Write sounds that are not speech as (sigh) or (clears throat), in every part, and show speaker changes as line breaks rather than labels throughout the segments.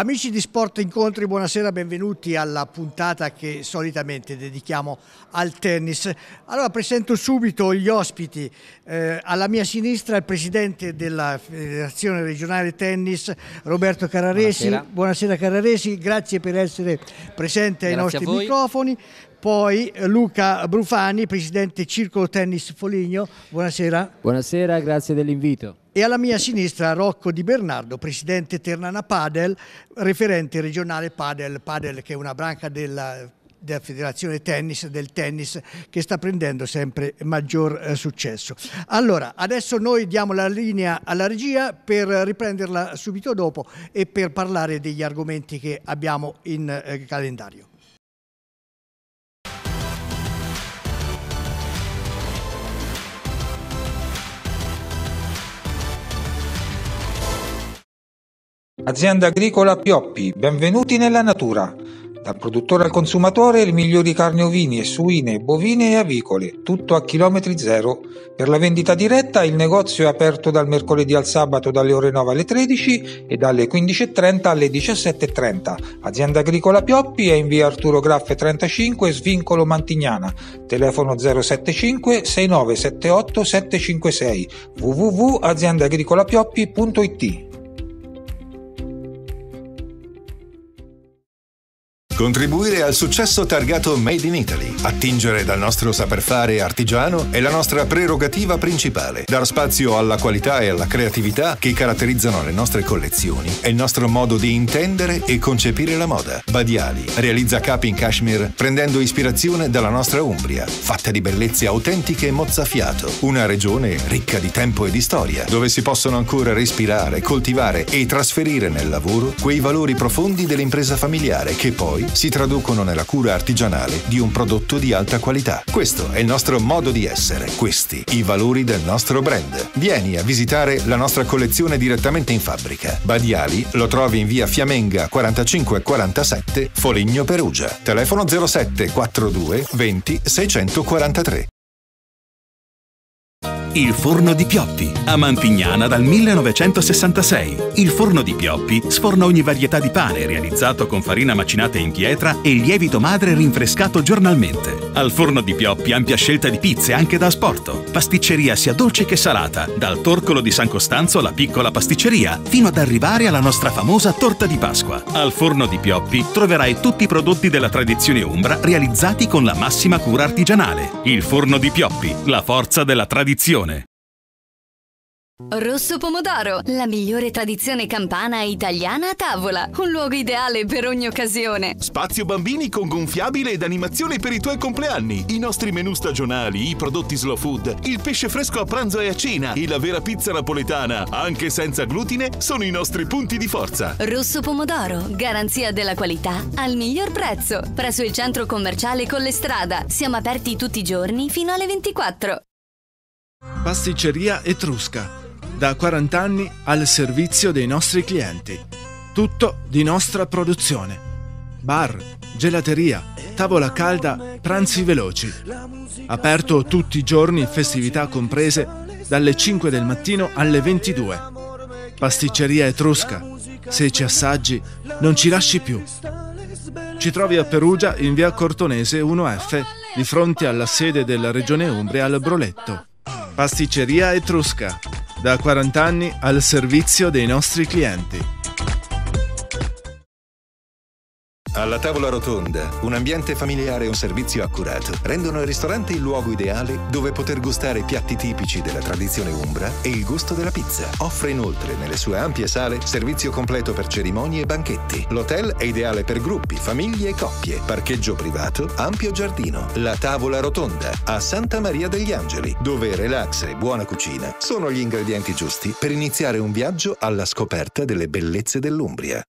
Amici di Sport Incontri, buonasera, benvenuti alla puntata che solitamente dedichiamo al tennis. Allora presento subito gli ospiti. Eh, alla mia sinistra il presidente della Federazione Regionale Tennis, Roberto Carraresi. Buonasera, buonasera Carraresi, grazie per essere presente ai nostri microfoni. Poi eh, Luca Brufani, presidente Circolo Tennis Foligno. Buonasera. Buonasera, grazie dell'invito e alla mia sinistra Rocco Di Bernardo, presidente Ternana Padel, referente regionale Padel, Padel che è una branca della della federazione tennis, del tennis che sta prendendo sempre maggior eh, successo. Allora, adesso noi diamo la linea alla regia per riprenderla subito dopo e per parlare degli argomenti che abbiamo in eh, calendario.
Azienda agricola Pioppi, benvenuti nella natura. Dal produttore al consumatore le migliori carni e suine, bovine e avicole, tutto a chilometri zero. Per la vendita diretta il negozio è aperto dal mercoledì al sabato dalle ore 9 alle 13 e dalle 15.30 alle 17.30. Azienda agricola Pioppi è in via Arturo Graffe 35, svincolo Mantignana. Telefono 075 6978 756 www.aziendaagricolapioppi.it Contribuire
al successo targato Made in Italy, attingere dal nostro saper fare artigiano è la nostra prerogativa principale. Dar spazio alla qualità e alla creatività che caratterizzano le nostre collezioni è il nostro modo di intendere e concepire la moda. Badiali realizza capi in cashmere prendendo ispirazione dalla nostra Umbria, fatta di bellezze autentiche e mozzafiato, una regione ricca di tempo e di storia, dove si possono ancora respirare, coltivare e trasferire nel lavoro quei valori profondi dell'impresa familiare che poi si traducono nella cura artigianale di un prodotto di alta qualità. Questo è il nostro modo di essere, questi i valori del nostro brand. Vieni a visitare la nostra collezione direttamente in fabbrica. Badiali lo trovi in via Fiamenga 4547 Foligno Perugia. Telefono 07 42 20 643.
Il forno di Pioppi, a Mantignana dal 1966. Il forno di Pioppi sforna ogni varietà di pane realizzato con farina macinata in pietra e lievito madre rinfrescato giornalmente. Al forno di Pioppi ampia scelta di pizze anche da asporto, pasticceria sia dolce che salata, dal torcolo di San Costanzo alla piccola pasticceria, fino ad arrivare alla nostra famosa torta di Pasqua. Al forno di Pioppi troverai tutti i prodotti della tradizione umbra realizzati con la massima cura artigianale. Il forno di Pioppi, la forza della tradizione trasmissione.
Rosso Pomodoro, la migliore tradizione campana e italiana a tavola. Un luogo ideale per ogni occasione. Spazio bambini con
gonfiabile ed animazione per i tuoi compleanni. I nostri menù stagionali, i prodotti slow food, il pesce fresco a pranzo e a cena e la vera pizza napoletana, anche senza glutine, sono i nostri punti di forza.
Rosso Pomodoro, garanzia della qualità al miglior prezzo. Presso il centro commerciale Collestrada. Siamo aperti tutti i giorni fino alle 24
pasticceria etrusca, da 40 anni al servizio dei nostri clienti. Tutto di nostra produzione. Bar, gelateria, tavola calda, pranzi veloci. Aperto tutti i giorni, festività comprese, dalle 5 del mattino alle 22. Pasticceria etrusca. Se ci assaggi, non ci lasci più. Ci trovi a Perugia in via Cortonese 1F, di fronte alla sede della Regione Umbria al Broletto. Pasticceria Etrusca, da 40 anni al servizio dei nostri
clienti Alla tavola rotonda, un ambiente familiare e un servizio accurato rendono il ristorante il luogo ideale dove poter gustare piatti tipici della tradizione umbra e il gusto della pizza. Offre inoltre nelle sue ampie sale servizio completo per cerimonie e banchetti. L'hotel è ideale per gruppi, famiglie e coppie. Parcheggio privato, ampio giardino. La tavola rotonda a Santa Maria degli Angeli, dove relax e buona cucina sono gli ingredienti giusti per iniziare un viaggio alla scoperta delle bellezze dell'Umbria.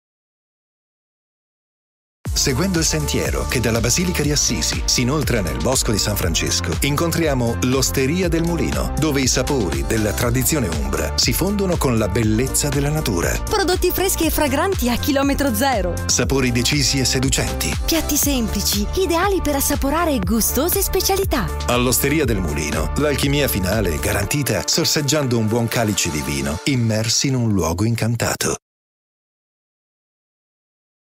Seguendo il sentiero che dalla Basilica di Assisi si inoltra nel Bosco di San Francesco, incontriamo l'Osteria del Mulino, dove i sapori della tradizione umbra si fondono con la bellezza della natura.
Prodotti freschi e fragranti a chilometro zero.
Sapori decisi e seducenti.
Piatti semplici, ideali per assaporare gustose specialità.
All'Osteria del Mulino, l'alchimia finale è garantita sorseggiando un buon calice di vino, immersi in un luogo incantato.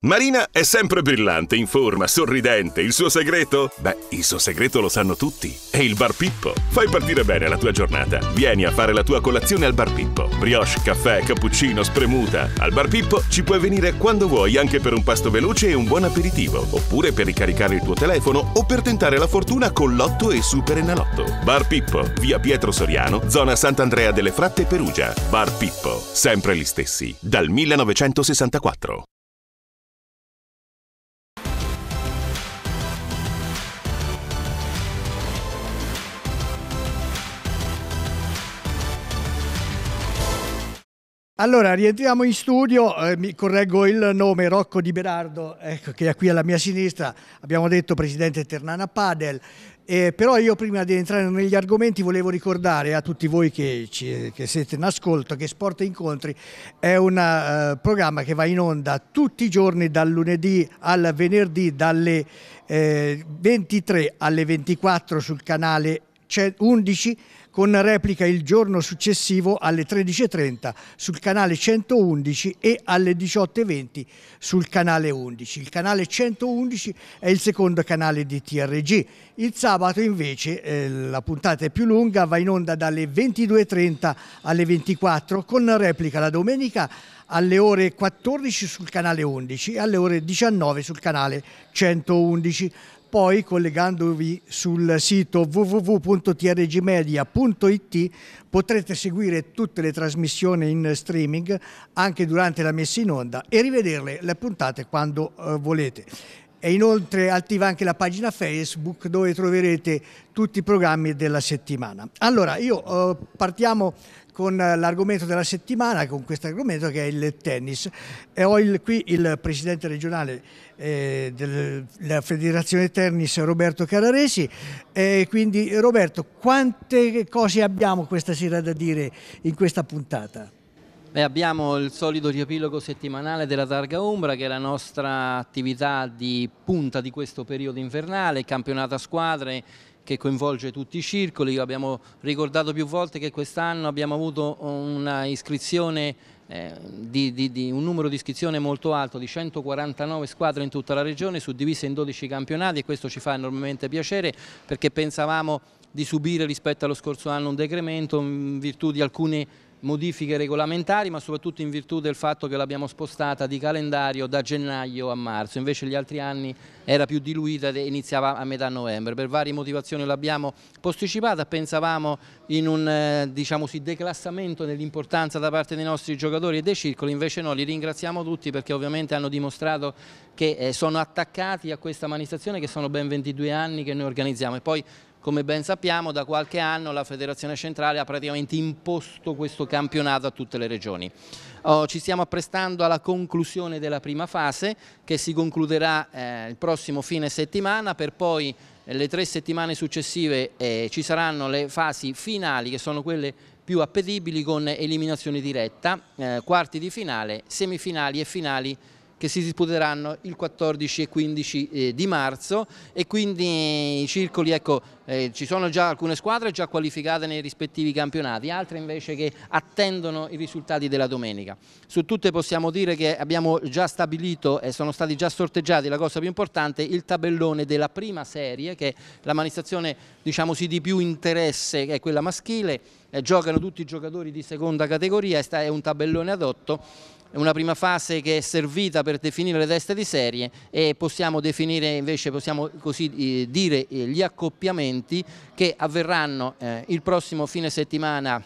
Marina è sempre brillante, in forma, sorridente. Il suo segreto? Beh, il suo segreto lo sanno tutti. È il Bar Pippo. Fai partire bene la tua giornata. Vieni a fare la tua colazione al Bar Pippo. Brioche, caffè, cappuccino, spremuta. Al Bar Pippo ci puoi venire quando vuoi anche per un pasto veloce e un buon aperitivo, oppure per ricaricare il tuo telefono o per tentare la fortuna con Lotto e Super Enalotto. Bar Pippo, via Pietro Soriano, zona Sant'Andrea delle Fratte, Perugia. Bar Pippo, sempre gli stessi, dal 1964.
Allora, rientriamo in studio, eh, mi correggo il nome, Rocco Di Berardo, ecco, che è qui alla mia sinistra, abbiamo detto presidente Ternana Padel, eh, però io prima di entrare negli argomenti volevo ricordare a tutti voi che, ci, che siete in ascolto che Sport Incontri è un uh, programma che va in onda tutti i giorni dal lunedì al venerdì dalle eh, 23 alle 24 sul canale 11 con replica il giorno successivo alle 13.30 sul canale 111 e alle 18.20 sul canale 11. Il canale 111 è il secondo canale di TRG. Il sabato invece eh, la puntata è più lunga, va in onda dalle 22.30 alle 24 con replica la domenica alle ore 14 sul canale 11 e alle ore 19 sul canale 111 poi collegandovi sul sito www.trgmedia.it potrete seguire tutte le trasmissioni in streaming anche durante la messa in onda e rivederle le puntate quando eh, volete. E inoltre attiva anche la pagina Facebook dove troverete tutti i programmi della settimana. Allora, io eh, partiamo con eh, l'argomento della settimana, con questo argomento che è il tennis. E ho il, qui il presidente regionale eh, della Federazione Tennis Roberto Cararesi. Eh, quindi Roberto, quante cose abbiamo questa sera da dire in questa puntata?
Beh, abbiamo il solito riepilogo settimanale della Targa Umbra che è la nostra attività di punta di questo periodo invernale, campionato a squadre che coinvolge tutti i circoli, abbiamo ricordato più volte che quest'anno abbiamo avuto una iscrizione eh, di, di, di, un numero di iscrizione molto alto di 149 squadre in tutta la regione suddivise in 12 campionati e questo ci fa enormemente piacere perché pensavamo di subire rispetto allo scorso anno un decremento in virtù di alcune modifiche regolamentari ma soprattutto in virtù del fatto che l'abbiamo spostata di calendario da gennaio a marzo, invece gli altri anni era più diluita e iniziava a metà novembre, per varie motivazioni l'abbiamo posticipata, pensavamo in un eh, diciamo sì, declassamento dell'importanza da parte dei nostri giocatori e dei circoli, invece no, li ringraziamo tutti perché ovviamente hanno dimostrato che eh, sono attaccati a questa manifestazione che sono ben 22 anni che noi organizziamo e poi come ben sappiamo da qualche anno la Federazione Centrale ha praticamente imposto questo campionato a tutte le regioni. Oh, ci stiamo apprestando alla conclusione della prima fase che si concluderà eh, il prossimo fine settimana per poi eh, le tre settimane successive eh, ci saranno le fasi finali che sono quelle più appetibili con eliminazione diretta, eh, quarti di finale, semifinali e finali che si disputeranno il 14 e 15 eh, di marzo e quindi eh, i circoli ecco, eh, ci sono già alcune squadre già qualificate nei rispettivi campionati, altre invece che attendono i risultati della domenica. Su tutte possiamo dire che abbiamo già stabilito e sono stati già sorteggiati la cosa più importante, il tabellone della prima serie che è la manifestazione diciamo sì, di più interesse che è quella maschile, eh, giocano tutti i giocatori di seconda categoria, è un tabellone adotto una prima fase che è servita per definire le teste di serie e possiamo definire invece, possiamo così eh, dire, eh, gli accoppiamenti che avverranno eh, il prossimo fine settimana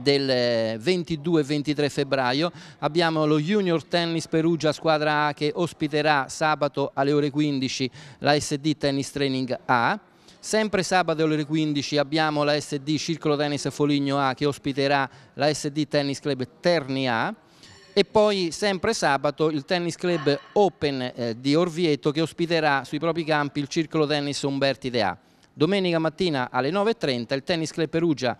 del 22 e 23 febbraio abbiamo lo Junior Tennis Perugia squadra A che ospiterà sabato alle ore 15 la SD Tennis Training A Sempre sabato alle ore 15 abbiamo la SD Circolo Tennis Foligno A che ospiterà la SD Tennis Club Terni A e poi sempre sabato il Tennis Club Open eh, di Orvieto che ospiterà sui propri campi il Circolo Tennis Umberti De A. Domenica mattina alle 9.30 il Tennis Club Perugia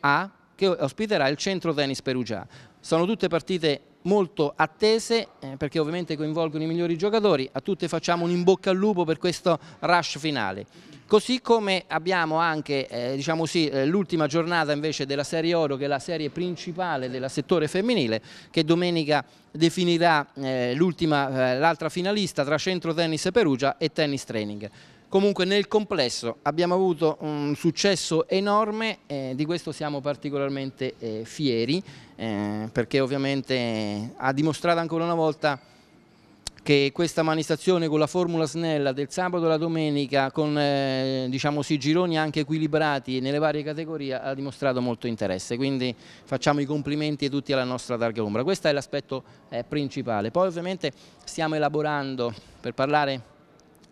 A che ospiterà il Centro Tennis Perugia. Sono tutte partite molto attese eh, perché ovviamente coinvolgono i migliori giocatori, a tutte facciamo un in bocca al lupo per questo rush finale. Così come abbiamo anche eh, diciamo sì, eh, l'ultima giornata invece della Serie Oro, che è la serie principale del settore femminile, che domenica definirà eh, eh l'altra finalista tra Centro Tennis Perugia e Tennis Training. Comunque nel complesso abbiamo avuto un successo enorme, eh, di questo siamo particolarmente eh, fieri, eh, perché ovviamente ha dimostrato ancora una volta che questa manifestazione con la formula snella del sabato e la domenica con eh, diciamo, sì, gironi anche equilibrati nelle varie categorie ha dimostrato molto interesse, quindi facciamo i complimenti tutti alla nostra targa Umbra. Questo è l'aspetto eh, principale. Poi ovviamente stiamo elaborando per parlare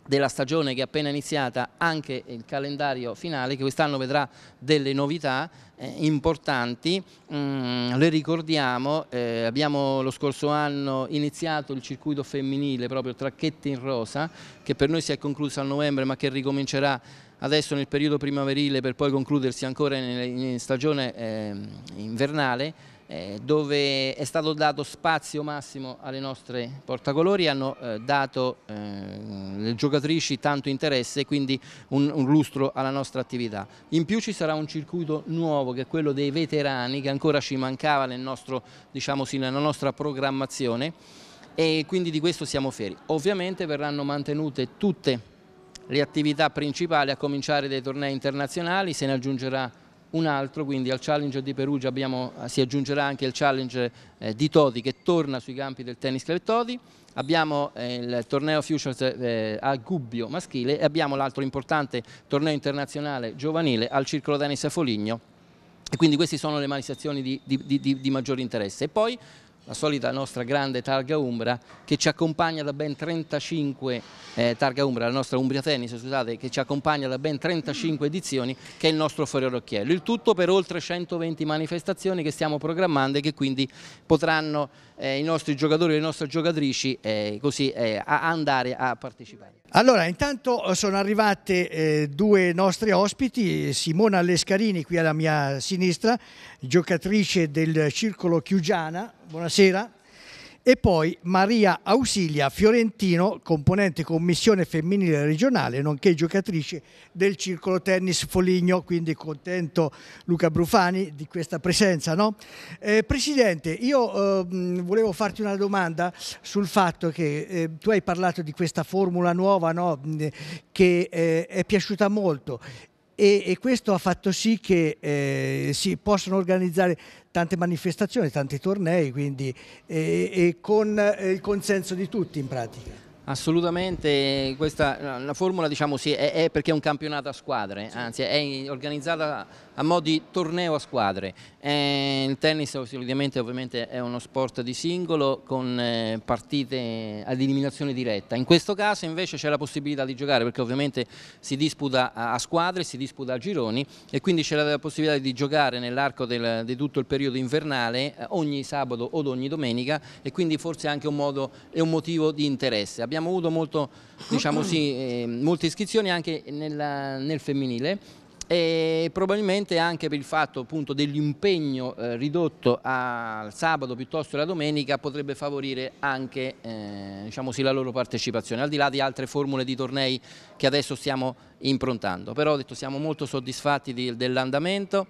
della stagione che è appena iniziata anche il calendario finale che quest'anno vedrà delle novità eh, importanti, mm, le ricordiamo, eh, abbiamo lo scorso anno iniziato il circuito femminile proprio Tracchetti in Rosa che per noi si è concluso a novembre ma che ricomincerà adesso nel periodo primaverile per poi concludersi ancora in, in stagione eh, invernale eh, dove è stato dato spazio massimo alle nostre portacolori, hanno eh, dato eh, le giocatrici tanto interesse e quindi un, un, lustro alla nostra attività. In più ci sarà un circuito nuovo che è quello dei veterani che ancora ci mancava nel nostro, diciamo sì, nella nostra programmazione e quindi di questo siamo fieri. Ovviamente verranno mantenute tutte le attività principali a cominciare dai tornei internazionali, se ne aggiungerà un altro, quindi al Challenger di Perugia abbiamo, eh, si aggiungerà anche il Challenger eh, di Todi che torna sui campi del tennis club Todi, abbiamo eh, il torneo Futures eh, a Gubbio maschile e abbiamo l'altro importante torneo internazionale giovanile al Circolo Tennis a Foligno e quindi queste sono le manifestazioni di, di, di, di maggiore interesse. E poi la solita nostra grande targa Umbra che ci accompagna da ben 35 eh, targa Umbra, la nostra Umbria Tennis, scusate, che ci accompagna da ben 35 edizioni che è il nostro Ferrorocchiello. Il tutto per oltre 120 manifestazioni che stiamo programmando e che quindi potranno eh, i nostri giocatori e le nostre giocatrici eh, così, eh, a andare a partecipare.
Allora, intanto eh, sono arrivate eh, due nostri ospiti, Simona Lescarini qui alla mia sinistra giocatrice del Circolo Chiugiana, buonasera, e poi Maria Ausilia Fiorentino, componente commissione femminile regionale, nonché giocatrice del Circolo Tennis Foligno, quindi contento Luca Brufani di questa presenza. No? Eh, Presidente, io eh, volevo farti una domanda sul fatto che eh, tu hai parlato di questa formula nuova no? che eh, è piaciuta molto e, e questo ha fatto sì che eh, si possano organizzare tante manifestazioni, tanti tornei, quindi eh, e con eh, il consenso di tutti in pratica.
Assolutamente, questa, la formula diciamo, sì, è, è, perché è un campionato a squadre, anzi è organizzata a mo' di torneo a squadre. Eh, il tennis solitamente ovviamente è uno sport di singolo con eh, partite ad eliminazione diretta. In questo caso invece c'è la possibilità di giocare perché ovviamente si disputa a, squadre, si disputa a gironi e quindi c'è la, possibilità di giocare nell'arco di tutto il periodo invernale eh, ogni sabato o ogni domenica e quindi forse anche un modo e un motivo di interesse. Abbiamo avuto molto, diciamo sì, eh, molte iscrizioni anche nella, nel femminile e probabilmente anche per il fatto dell'impegno eh, ridotto al sabato piuttosto che la domenica potrebbe favorire anche eh, diciamo sì, la loro partecipazione, al di là di altre formule di tornei che adesso stiamo improntando. Però detto siamo molto soddisfatti dell'andamento,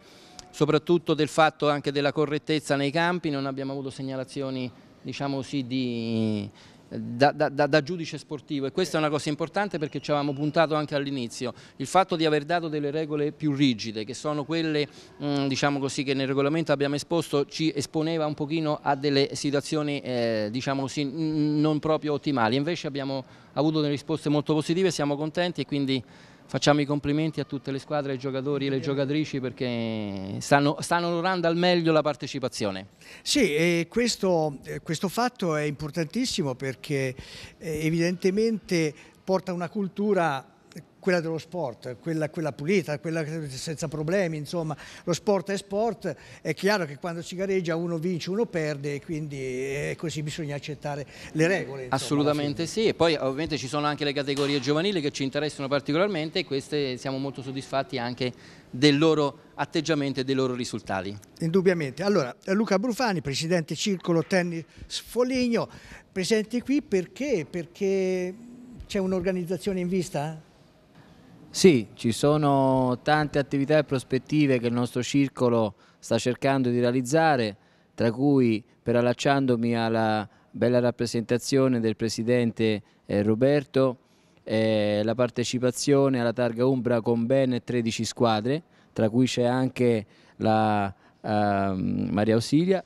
soprattutto del fatto anche della correttezza nei campi, non abbiamo avuto segnalazioni diciamo sì, di da, da, da, giudice sportivo e questa è una cosa importante perché ci avevamo puntato anche all'inizio, il fatto di aver dato delle regole più rigide che sono quelle mm, diciamo così, che nel regolamento abbiamo esposto ci esponeva un pochino a delle situazioni eh, diciamo così, non proprio ottimali, invece abbiamo avuto delle risposte molto positive, siamo contenti e quindi facciamo i complimenti a tutte le squadre, ai giocatori e alle giocatrici perché stanno, stanno onorando al meglio la partecipazione.
Sì, e questo, questo fatto è importantissimo perché eh, evidentemente porta una cultura quella dello sport, quella, quella, pulita, quella senza problemi, insomma, lo sport è sport, è chiaro che quando si gareggia uno vince, uno perde e quindi è eh, così, bisogna accettare le regole. Insomma, Assolutamente
sì, e poi ovviamente ci sono anche le categorie giovanili che ci interessano particolarmente e queste siamo molto soddisfatti anche del loro atteggiamento e dei loro risultati.
Indubbiamente. Allora, Luca Brufani, presidente Circolo Tennis Foligno, presente qui perché? Perché c'è un'organizzazione in vista?
Sì, ci sono tante attività e prospettive che il nostro circolo sta cercando di realizzare, tra cui per allacciandomi alla bella rappresentazione del Presidente eh, Roberto, eh, la partecipazione alla targa Umbra con ben 13 squadre, tra cui c'è anche la eh, Maria Ausilia.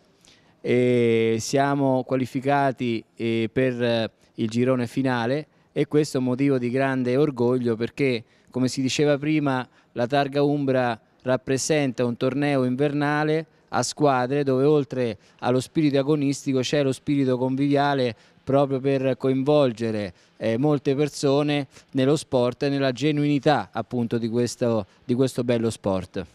E siamo qualificati eh, per il girone finale e questo è un motivo di grande orgoglio perché come si diceva prima, la Targa Umbra rappresenta un torneo invernale a squadre dove oltre allo spirito agonistico c'è lo spirito conviviale proprio per coinvolgere eh, molte persone nello sport e nella genuinità appunto di questo, di questo bello sport.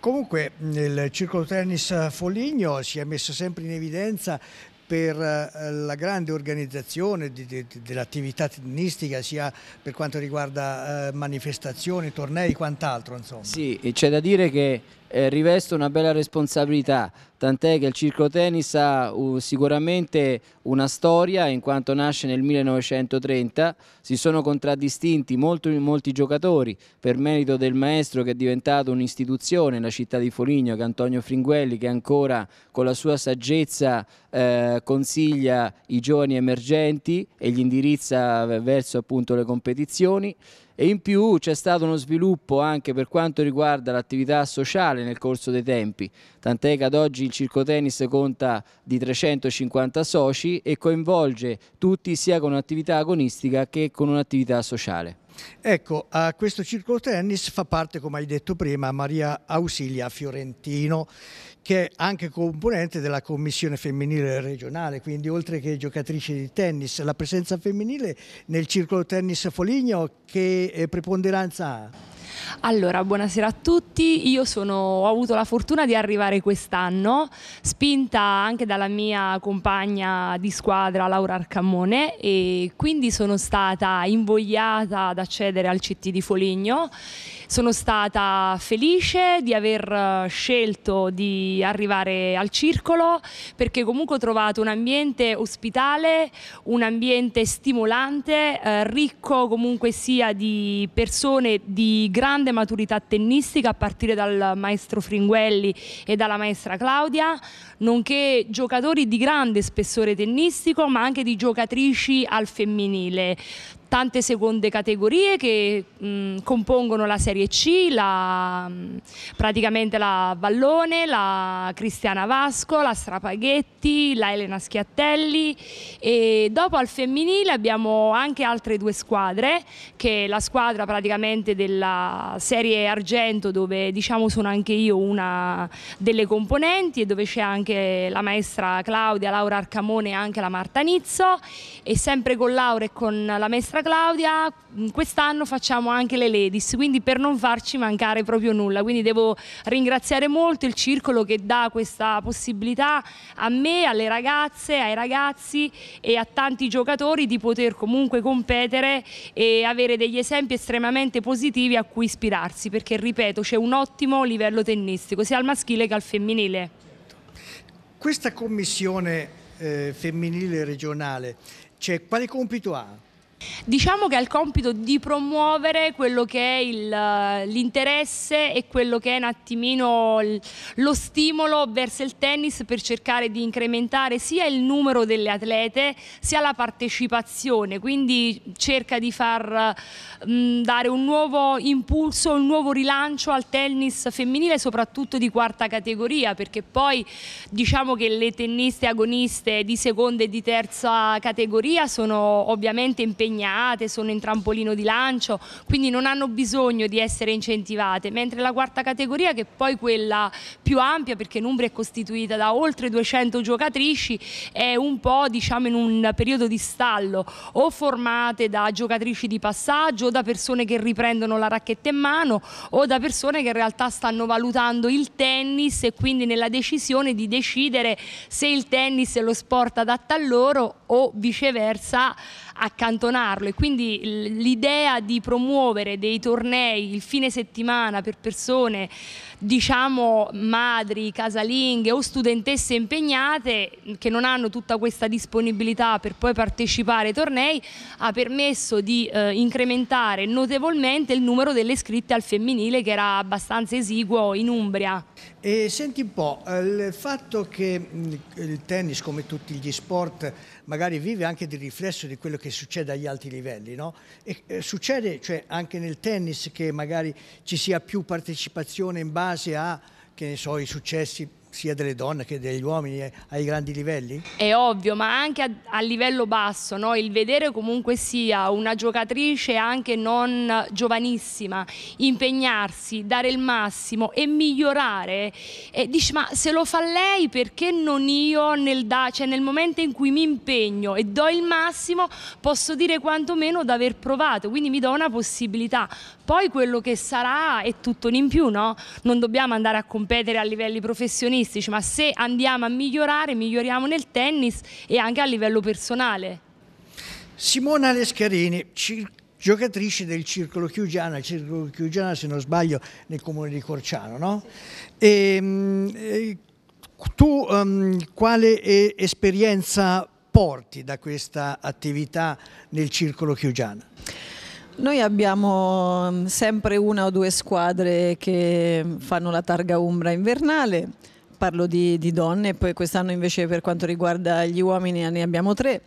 Comunque il circolo tennis Foligno si è messo sempre in evidenza per eh, la grande organizzazione dell'attività tennistica sia per quanto riguarda eh, manifestazioni, tornei e quant'altro. Sì,
c'è da dire che eh, riveste una bella responsabilità, tant'è che il Circo Tennis ha uh, sicuramente una storia in quanto nasce nel 1930, si sono contraddistinti molto, molti giocatori per merito del maestro che è diventato un'istituzione nella città di Foligno, che è Antonio Fringuelli, che ancora con la sua saggezza eh, consiglia i giovani emergenti e gli indirizza eh, verso appunto le competizioni e in più c'è stato uno sviluppo anche per quanto riguarda l'attività sociale nel corso dei tempi, tant'è che ad oggi il Circo Tennis conta di 350 soci e coinvolge tutti sia con un'attività agonistica che con un'attività sociale.
Ecco, a questo circo tennis fa parte, come hai detto prima, Maria Ausilia Fiorentino, che è anche componente della commissione femminile regionale, quindi oltre che giocatrice di tennis, la presenza femminile nel circolo tennis Foligno che
eh, preponderanza ha? Allora, buonasera a tutti. Io sono, ho avuto la fortuna di arrivare quest'anno, spinta anche dalla mia compagna di squadra Laura Arcamone e quindi sono stata invogliata ad accedere al CT di Foligno sono stata felice di aver eh, scelto di arrivare al circolo perché comunque ho trovato un ambiente ospitale, un ambiente stimolante, eh, ricco comunque sia di persone di grande maturità tennistica a partire dal maestro Fringuelli e dalla maestra Claudia, nonché giocatori di grande spessore tennistico ma anche di giocatrici al femminile tante seconde categorie che mh, mm, compongono la Serie C, la, mh, mm, praticamente la Vallone, la Cristiana Vasco, la Strapaghetti, la Elena Schiattelli e dopo al femminile abbiamo anche altre due squadre che è la squadra praticamente della Serie Argento dove diciamo sono anche io una delle componenti e dove c'è anche la maestra Claudia, Laura Arcamone e anche la Marta Nizzo e sempre con Laura e con la maestra cara Claudia, mm, quest'anno facciamo anche le ladies, quindi per non farci mancare proprio nulla, quindi devo ringraziare molto il circolo che dà questa possibilità a me, alle ragazze, ai ragazzi e a tanti giocatori di poter comunque competere e avere degli esempi estremamente positivi a cui ispirarsi, perché ripeto c'è un ottimo livello tennistico, sia al maschile che al femminile.
Questa commissione eh, femminile regionale, cioè, quale compito ha?
Diciamo che ha il compito di promuovere quello che è eh, l'interesse e quello che è un attimino lo stimolo verso il tennis per cercare di incrementare sia il numero delle atlete sia la partecipazione, quindi cerca di far mh, mm, dare un nuovo impulso, un nuovo rilancio al tennis femminile soprattutto di quarta categoria perché poi diciamo che le tenniste agoniste di seconda e di terza categoria sono ovviamente impegnate impegnate, sono in trampolino di lancio, quindi non hanno bisogno di essere incentivate, mentre la quarta categoria che è poi quella più ampia perché Numbria è costituita da oltre 200 giocatrici è un po' diciamo in un periodo di stallo o formate da giocatrici di passaggio o da persone che riprendono la racchetta in mano o da persone che in realtà stanno valutando il tennis e quindi nella decisione di decidere se il tennis lo sport adatta a loro o viceversa accantonarlo e quindi l'idea di promuovere dei tornei il fine settimana per persone diciamo madri, casalinghe o studentesse impegnate che non hanno tutta questa disponibilità per poi partecipare ai tornei ha permesso di eh, incrementare notevolmente il numero delle iscritte al femminile che era abbastanza esiguo in Umbria. E
senti un po', eh, il fatto che mm, il tennis come tutti gli sport magari vive anche di riflesso di quello che succede agli alti livelli. No? E, eh, succede cioè, anche nel tennis che magari ci sia più partecipazione in base a che ne so, i successi sia delle donne che degli uomini eh, ai grandi livelli?
È ovvio, ma anche a, a livello basso, no? il vedere comunque sia una giocatrice anche non giovanissima, impegnarsi, dare il massimo e migliorare, e eh, dici ma se lo fa lei perché non io nel, da, cioè nel momento in cui mi impegno e do il massimo posso dire quantomeno d'aver provato, quindi mi do una possibilità, poi quello che sarà è tutto in più, no? Non dobbiamo andare a competere a livelli professionistici, ma se andiamo a migliorare, miglioriamo nel tennis e anche a livello personale.
Simona Lescarini, giocatrice del Circolo Chiugiana, il Circolo Chiugiana se non sbaglio nel comune di Corciano, no? E, ehm, eh, tu um, quale eh, esperienza porti da questa attività nel Circolo Chiugiana? Noi abbiamo
mm, sempre una o due squadre che fanno la targa Umbra invernale, parlo di, di donne, poi quest'anno invece per quanto riguarda gli uomini ne abbiamo tre.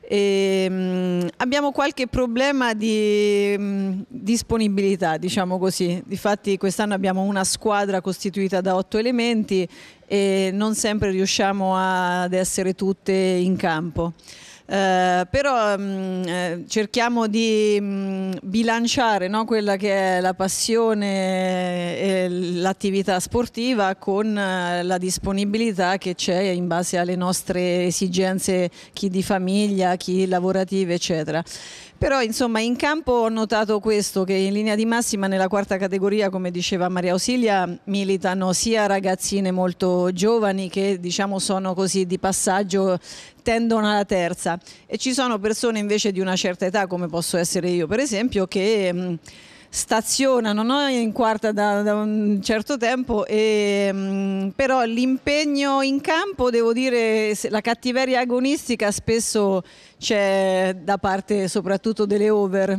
E, mh, mm, abbiamo qualche problema di mh, mm, disponibilità, diciamo così. Difatti quest'anno abbiamo una squadra costituita da otto elementi e non sempre riusciamo ad essere tutte in campo. Eh, però mh, mm, eh, cerchiamo di mh, mm, bilanciare no, quella che è la passione e l'attività sportiva con eh, la disponibilità che c'è in base alle nostre esigenze, chi di famiglia, chi lavorative, eccetera. Però insomma in campo ho notato questo, che in linea di massima nella quarta categoria, come diceva Maria Ausilia, militano sia ragazzine molto giovani che diciamo sono così di passaggio, tendono alla terza. E ci sono persone invece di una certa età, come posso essere io per esempio, che... Mh, stazionano no? in quarta da, da, un certo tempo, e, ehm, però l'impegno in campo, devo dire, la cattiveria agonistica spesso c'è da parte soprattutto delle over.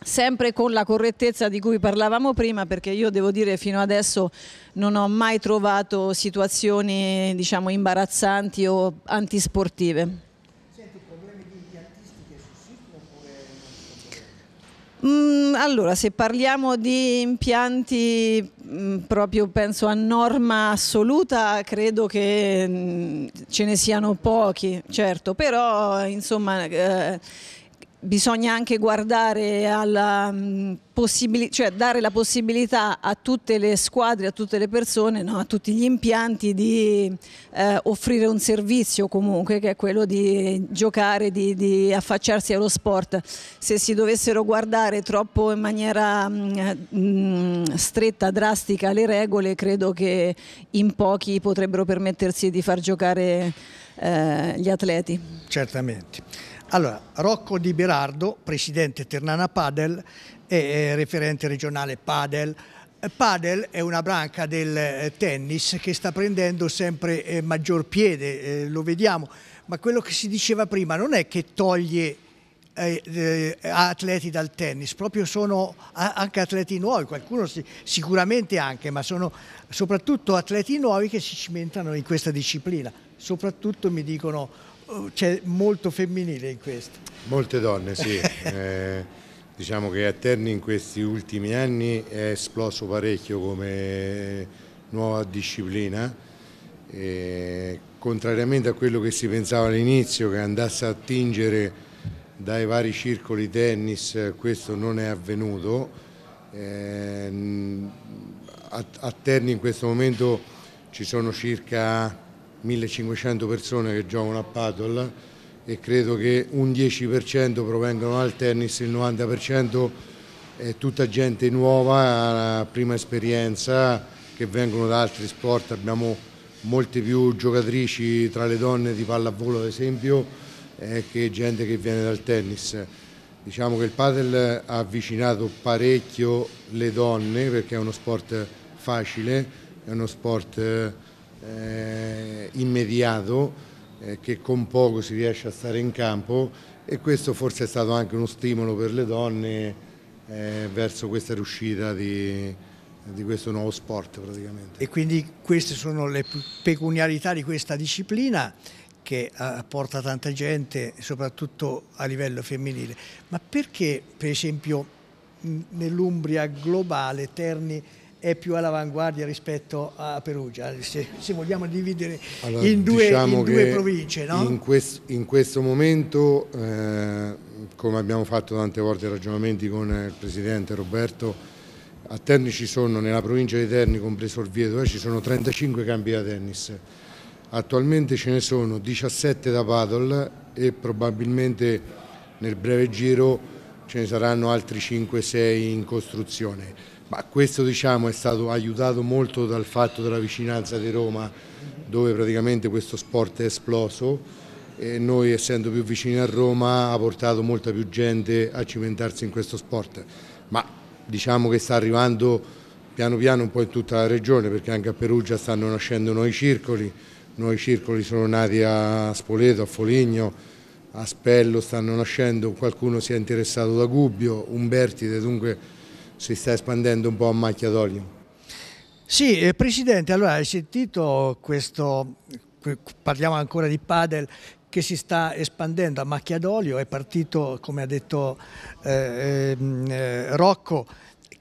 Sempre con la correttezza di cui parlavamo prima, perché io devo dire fino adesso non ho mai trovato situazioni diciamo, imbarazzanti o antisportive. Mm, allora, se parliamo di impianti mm, proprio penso a norma assoluta, credo che mm, ce ne siano pochi, certo, però insomma... Eh, bisogna anche guardare alla possibilità, cioè dare la possibilità a tutte le squadre, a tutte le persone, no? a tutti gli impianti di eh, offrire un servizio comunque che è quello di giocare, di, di, affacciarsi allo sport. Se si dovessero guardare troppo in maniera mh, stretta, drastica le regole, credo che in pochi potrebbero permettersi di far giocare eh, gli atleti.
Certamente. Allora, Rocco Di Berardo, presidente Ternana Padel e referente regionale Padel. Padel è una branca del eh, tennis che sta prendendo sempre eh, maggior piede, eh, lo vediamo, ma quello che si diceva prima non è che toglie atleti dal tennis, proprio sono anche atleti nuovi, qualcuno sicuramente anche, ma sono soprattutto atleti nuovi che si cimentano in questa disciplina, soprattutto mi dicono c'è molto femminile in questo.
Molte donne, sì. (laughs) eh, diciamo che a Terni in questi ultimi anni è esploso parecchio come nuova disciplina. Eh, contrariamente a quello che si pensava all'inizio, che andasse a tingere dai vari circoli tennis, questo non è avvenuto. Eh, a, a Terni in questo momento ci sono circa 1500 persone che giocano a paddle e credo che un 10% provengano dal tennis, il 90% è tutta gente nuova, prima esperienza, che vengono da altri sport, abbiamo molte più giocatrici tra le donne di pallavolo ad esempio eh, che gente che viene dal tennis. Diciamo che il padel ha avvicinato parecchio le donne perché è uno sport facile, è uno sport eh, eh, immediato eh, che con poco si riesce a stare in campo e questo forse è stato anche uno stimolo per le donne eh, verso questa riuscita di, di questo nuovo sport praticamente. E quindi queste
sono le peculiarità di questa disciplina che eh, porta tanta gente, soprattutto a livello femminile. Ma perché, per esempio, nell'Umbria globale Terni è più all'avanguardia rispetto a Perugia, se, se vogliamo dividere allora, in due, diciamo in due province. No? In,
quest, in, questo momento, eh, come abbiamo fatto tante volte ragionamenti con il Presidente Roberto, a Terni ci sono, nella provincia di Terni, compreso il Vieto, eh, ci sono 35 campi da tennis. Attualmente ce ne sono 17 da paddle e probabilmente nel breve giro ce ne saranno altri 5-6 in costruzione ma questo diciamo, è stato aiutato molto dal fatto della vicinanza di Roma dove praticamente questo sport è esploso e noi essendo più vicini a Roma ha portato molta più gente a cimentarsi in questo sport. Ma diciamo che sta arrivando piano piano un po' in tutta la regione perché anche a Perugia stanno nascendo nuovi circoli, nuovi circoli sono nati a Spoleto, a Foligno, a Spello stanno nascendo, qualcuno si è interessato da Gubbio, Umbertide, dunque si sta espandendo un po' a macchia d'olio. Sì, eh, Presidente, allora hai
sentito questo, parliamo ancora di Padel, che si sta espandendo a macchia d'olio, è partito, come ha detto eh, ehm, eh, Rocco,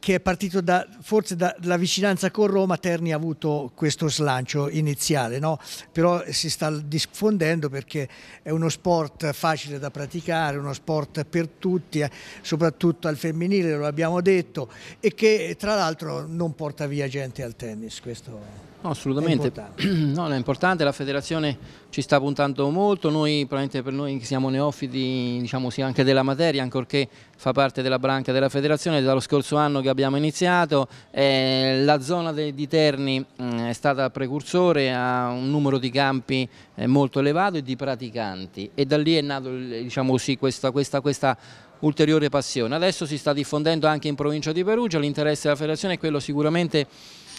che è partito da, forse dalla vicinanza con Roma, Terni ha avuto questo slancio iniziale, no? però si sta diffondendo perché è uno sport facile da praticare, uno sport per tutti, eh, soprattutto al femminile, lo abbiamo detto, e che tra l'altro non porta via gente al tennis. Questo...
No, assolutamente, è (clears throat) no, è importante, la federazione ci sta puntando molto, noi probabilmente per noi siamo neofiti diciamo sì, anche della materia, ancorché fa parte della branca della federazione, dallo scorso anno che abbiamo iniziato, eh, la zona de, di Terni mh, mm, è stata precursore a un numero di campi eh, molto elevato e di praticanti e da lì è nata diciamo così, questa, questa, questa ulteriore passione. Adesso si sta diffondendo anche in provincia di Perugia, l'interesse della federazione è quello sicuramente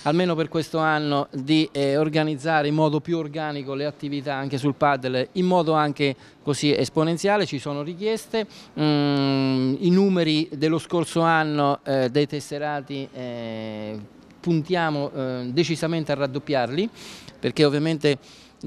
almeno per questo anno di eh, organizzare in modo più organico le attività anche sul paddle in modo anche così esponenziale, ci sono richieste, mm, i numeri dello scorso anno eh, dei tesserati eh, puntiamo eh, decisamente a raddoppiarli perché ovviamente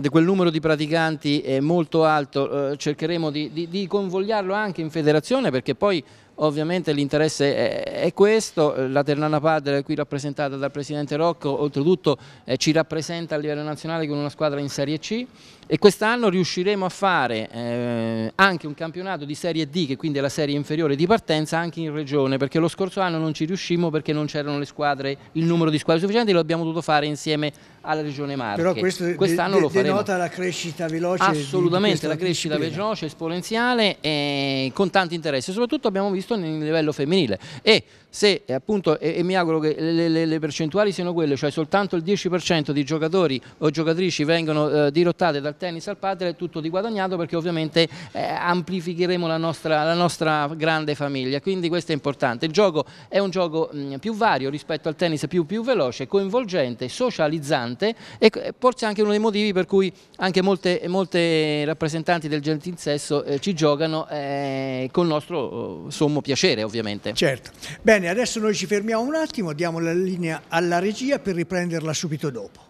quel numero di praticanti è molto alto, eh, cercheremo di, di, di convogliarlo anche in federazione perché poi Ovviamente l'interesse è questo, la Ternana Padre qui rappresentata dal Presidente Rocco oltretutto eh, ci rappresenta a livello nazionale con una squadra in Serie C e quest'anno riusciremo a fare eh, anche un campionato di Serie D che quindi è la serie inferiore di partenza anche in regione perché lo scorso anno non ci riuscimmo perché non c'erano le squadre, il numero di squadre sufficienti lo abbiamo dovuto fare insieme alla regione Marche. Però questo quest'anno de, lo faremo. denota
la crescita veloce? Assolutamente, la crescita disciplina.
veloce, esponenziale e eh, con tanti interessi. Soprattutto abbiamo visto visto nel livello femminile e se eh, appunto, e, e, mi auguro che le, le, le, percentuali siano quelle, cioè soltanto il 10% di giocatori o giocatrici vengono eh, dirottate dal tennis al padre, è tutto di guadagnato perché ovviamente eh, amplificheremo la nostra, la nostra, grande famiglia, quindi questo è importante. Il gioco è un gioco mh, più vario rispetto al tennis, più, più veloce, coinvolgente, socializzante e eh, forse anche uno dei motivi per cui anche molte, molte rappresentanti del gentinsesso eh, ci giocano eh, con nostro oh, sommo piacere ovviamente. Certo. Bene. Bene, adesso
noi ci fermiamo un attimo, diamo la linea alla regia per riprenderla subito dopo.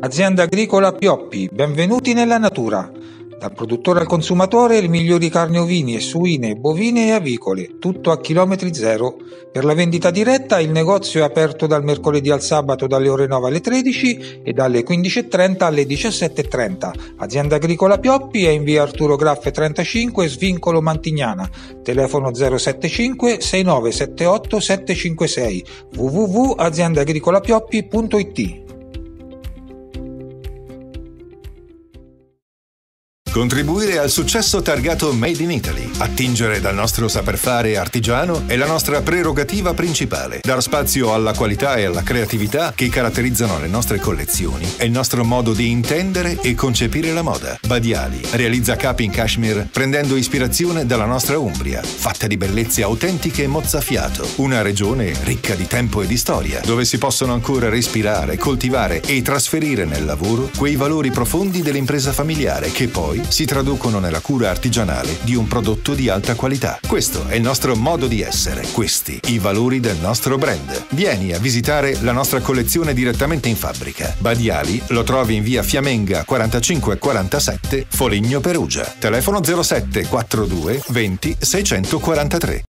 Azienda agricola Pioppi, benvenuti nella natura. Dal produttore al consumatore le migliori carni ovini e suine, bovine e avicole, tutto a chilometri zero. Per la vendita diretta il negozio è aperto dal mercoledì al sabato dalle ore 9 alle 13 e dalle 15.30 alle 17.30. Azienda agricola Pioppi è in via Arturo Graffe 35, svincolo Mantignana. Telefono 075 6978 756 www.aziendaagricolapioppi.it Contribuire al successo
targato Made in Italy. Attingere dal nostro saper fare artigiano è la nostra prerogativa principale. Dar spazio alla qualità e alla creatività che caratterizzano le nostre collezioni è il nostro modo di intendere e concepire la moda. Badiali realizza capi in cashmere prendendo ispirazione dalla nostra Umbria, fatta di bellezze autentiche e mozzafiato, una regione ricca di tempo e di storia, dove si possono ancora respirare, coltivare e trasferire nel lavoro quei valori profondi dell'impresa familiare che poi si traducono nella cura artigianale di un prodotto di alta qualità. Questo è il nostro modo di essere, questi i valori del nostro brand. Vieni a visitare la nostra collezione direttamente in fabbrica. Badiali lo trovi in via Fiamenga 4547 Foligno Perugia. Telefono 07 42 20 643.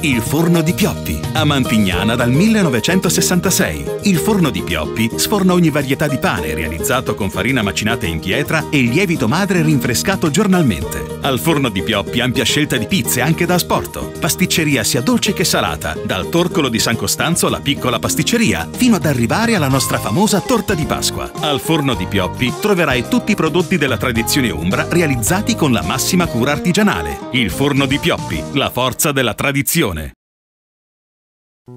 Il forno di Pioppi, a Mantignana dal 1966. Il forno di Pioppi sforna ogni varietà di pane realizzato con farina macinata in pietra e lievito madre rinfrescato giornalmente. Al forno di Pioppi ampia scelta di pizze anche da asporto, pasticceria sia dolce che salata, dal torcolo di San Costanzo alla piccola pasticceria, fino ad arrivare alla nostra famosa torta di Pasqua. Al forno di Pioppi troverai tutti i prodotti della tradizione umbra realizzati con la massima cura artigianale. Il forno di Pioppi, la forza della tradizione trasmissione.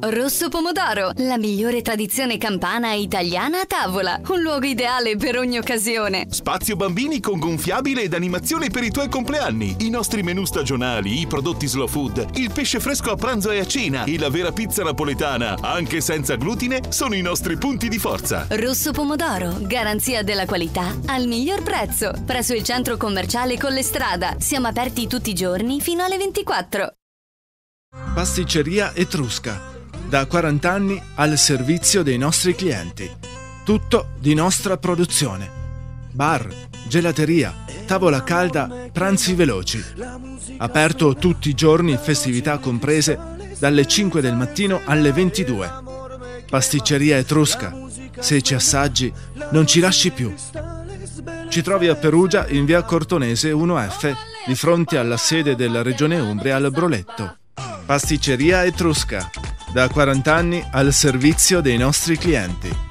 Rosso Pomodoro, la migliore tradizione campana italiana a tavola. Un luogo ideale per ogni occasione.
Spazio bambini con gonfiabile ed animazione per i tuoi compleanni. I nostri menù stagionali, i prodotti slow food, il pesce fresco a pranzo e a cena e la vera pizza napoletana, anche senza glutine, sono i nostri punti di forza.
Rosso Pomodoro, garanzia della qualità al miglior prezzo. Presso il centro commerciale Collestrada. Siamo aperti tutti i giorni fino alle 24.
Pasticceria Etrusca, da 40 anni al servizio dei nostri clienti. Tutto di nostra produzione. Bar, gelateria, tavola calda, pranzi veloci. Aperto tutti i giorni, festività comprese, dalle 5 del mattino alle 22. Pasticceria Etrusca. Se ci assaggi, non ci lasci più. Ci trovi a Perugia in via Cortonese 1F, di fronte alla sede della Regione Umbria al Broletto. Pasticceria Etrusca, da 40 anni al servizio dei nostri clienti.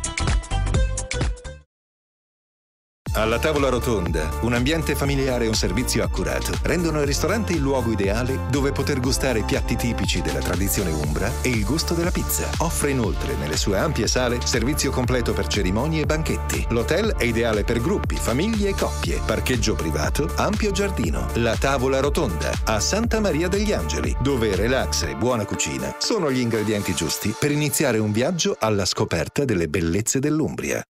Alla tavola rotonda, un ambiente familiare e un servizio accurato rendono il ristorante il luogo ideale dove poter gustare piatti tipici della tradizione umbra e il gusto della pizza. Offre inoltre nelle sue ampie sale servizio completo per cerimonie e banchetti. L'hotel è ideale per gruppi, famiglie e coppie. Parcheggio privato, ampio giardino. La tavola rotonda a Santa Maria degli Angeli, dove relax e buona cucina sono gli ingredienti giusti per iniziare un viaggio alla scoperta delle bellezze dell'Umbria.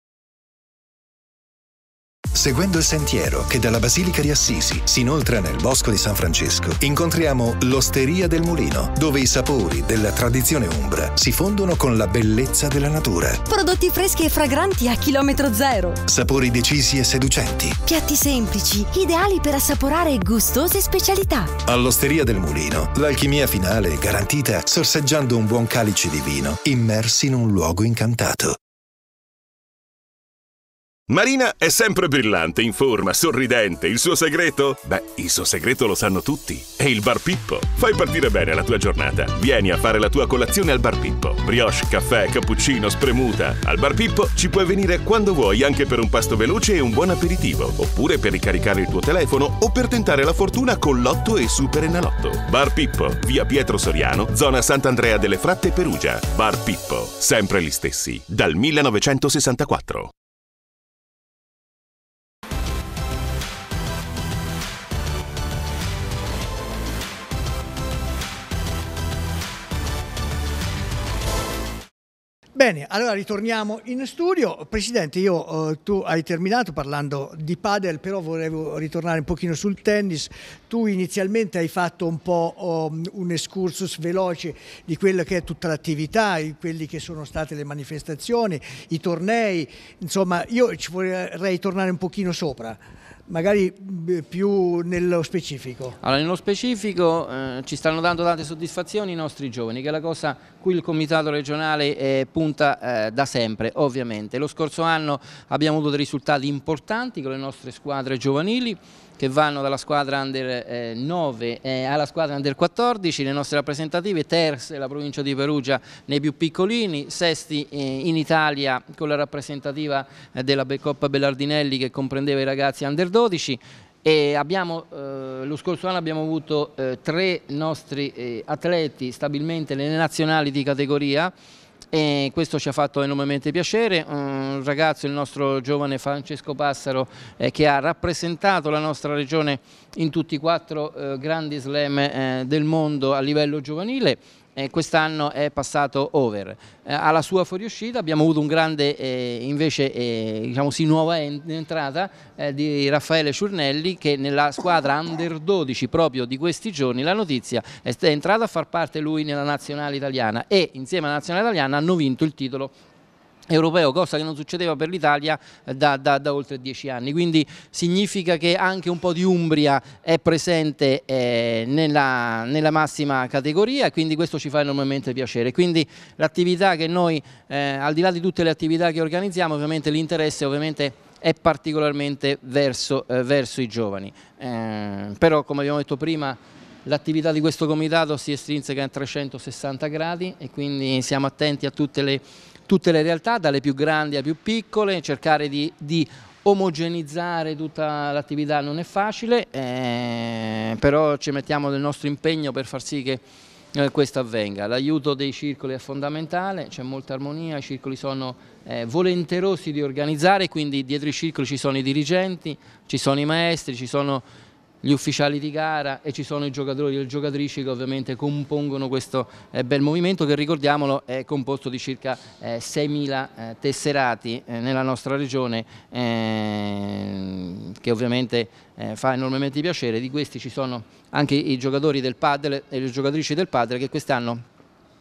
Seguendo il sentiero che dalla Basilica di Assisi si inoltra nel Bosco di San Francesco, incontriamo l'Osteria del Mulino, dove i sapori della tradizione umbra si fondono con la bellezza della natura.
Prodotti freschi e fragranti a chilometro zero.
Sapori decisi e seducenti.
Piatti semplici, ideali per assaporare gustose specialità.
All'Osteria del Mulino, l'alchimia finale è garantita sorseggiando un buon calice di vino, immersi in un luogo incantato.
Marina è sempre brillante, in forma, sorridente. Il suo segreto? Beh, il suo segreto lo sanno tutti. È il Bar Pippo. Fai partire bene la tua giornata. Vieni a fare la tua colazione al Bar Pippo. Brioche, caffè, cappuccino, spremuta. Al Bar Pippo ci puoi venire quando vuoi anche per un pasto veloce e un buon aperitivo, oppure per ricaricare il tuo telefono o per tentare la fortuna con Lotto e Super Enalotto. Bar Pippo, via Pietro Soriano, zona Sant'Andrea delle Fratte, Perugia. Bar Pippo, sempre gli stessi, dal 1964.
Bene, allora ritorniamo in studio. Presidente, io, eh, tu hai terminato parlando di padel, però volevo ritornare un pochino sul tennis. Tu inizialmente hai fatto un po' um, un excursus veloce di quella che è tutta l'attività, quelli che sono state le manifestazioni, i tornei. Insomma, io ci vorrei tornare un pochino sopra magari più nello specifico?
Allora, nello specifico eh, ci stanno dando tante soddisfazioni i nostri giovani, che è la cosa cui il Comitato regionale eh, punta eh, da sempre, ovviamente. Lo scorso anno abbiamo avuto dei risultati importanti con le nostre squadre giovanili, che vanno dalla squadra under 9 eh, eh, alla squadra under 14, le nostre rappresentative, terze la provincia di Perugia nei più piccolini, sesti eh, in Italia con la rappresentativa della Coppa Bellardinelli che comprendeva i ragazzi under 12 e abbiamo, eh, lo scorso anno abbiamo avuto eh, tre nostri eh, atleti stabilmente nelle nazionali di categoria e questo ci ha fatto enormemente piacere, un ragazzo, il nostro giovane Francesco Passaro eh, che ha rappresentato la nostra regione in tutti i quattro eh, grandi slam eh, del mondo a livello giovanile eh, quest'anno è passato over. Eh, alla sua fuoriuscita abbiamo avuto un grande eh, invece eh, diciamo sì, nuova entrata eh, di Raffaele Ciurnelli che nella squadra under 12 proprio di questi giorni la notizia è entrata a far parte lui nella nazionale italiana e insieme alla nazionale italiana hanno vinto il titolo europeo, cosa che non succedeva per l'Italia eh, da, da, da, oltre dieci anni. Quindi significa che anche un po' di Umbria è presente eh, nella, nella, massima categoria e quindi questo ci fa enormemente piacere. Quindi l'attività che noi, eh, al di là di tutte le attività che organizziamo, ovviamente l'interesse ovviamente è particolarmente verso, eh, verso i giovani. Eh, però come abbiamo detto prima l'attività di questo comitato si estrinseca a 360 gradi e quindi siamo attenti a tutte le tutte le realtà, dalle più grandi alle più piccole, cercare di, di omogenizzare tutta l'attività non è facile, eh, però ci mettiamo del nostro impegno per far sì che eh, questo avvenga. L'aiuto dei circoli è fondamentale, c'è molta armonia, i circoli sono eh, volenterosi di organizzare, quindi dietro i circoli ci sono i dirigenti, ci sono i maestri, ci sono gli ufficiali di gara e ci sono i giocatori e le giocatrici che ovviamente compongono questo eh, bel movimento che ricordiamolo è composto di circa eh, 6.000 eh, tesserati eh, nella nostra regione ehm, che ovviamente eh, fa enormemente piacere, di questi ci sono anche i giocatori del padel e le giocatrici del padre che quest'anno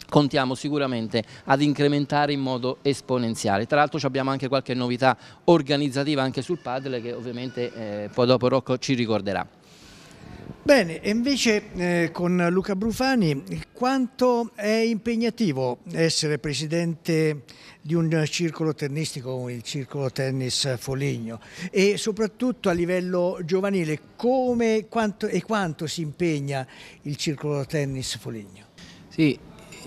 contiamo sicuramente ad incrementare in modo esponenziale. Tra l'altro abbiamo anche qualche novità organizzativa anche sul padre che ovviamente eh, poi dopo Rocco ci ricorderà.
Bene, e invece eh, con Luca Brufani, quanto è impegnativo essere presidente di un circolo tennistico, il circolo tennis Foligno, e soprattutto a livello giovanile,
come quanto, e
quanto si impegna il circolo tennis Foligno?
Sì,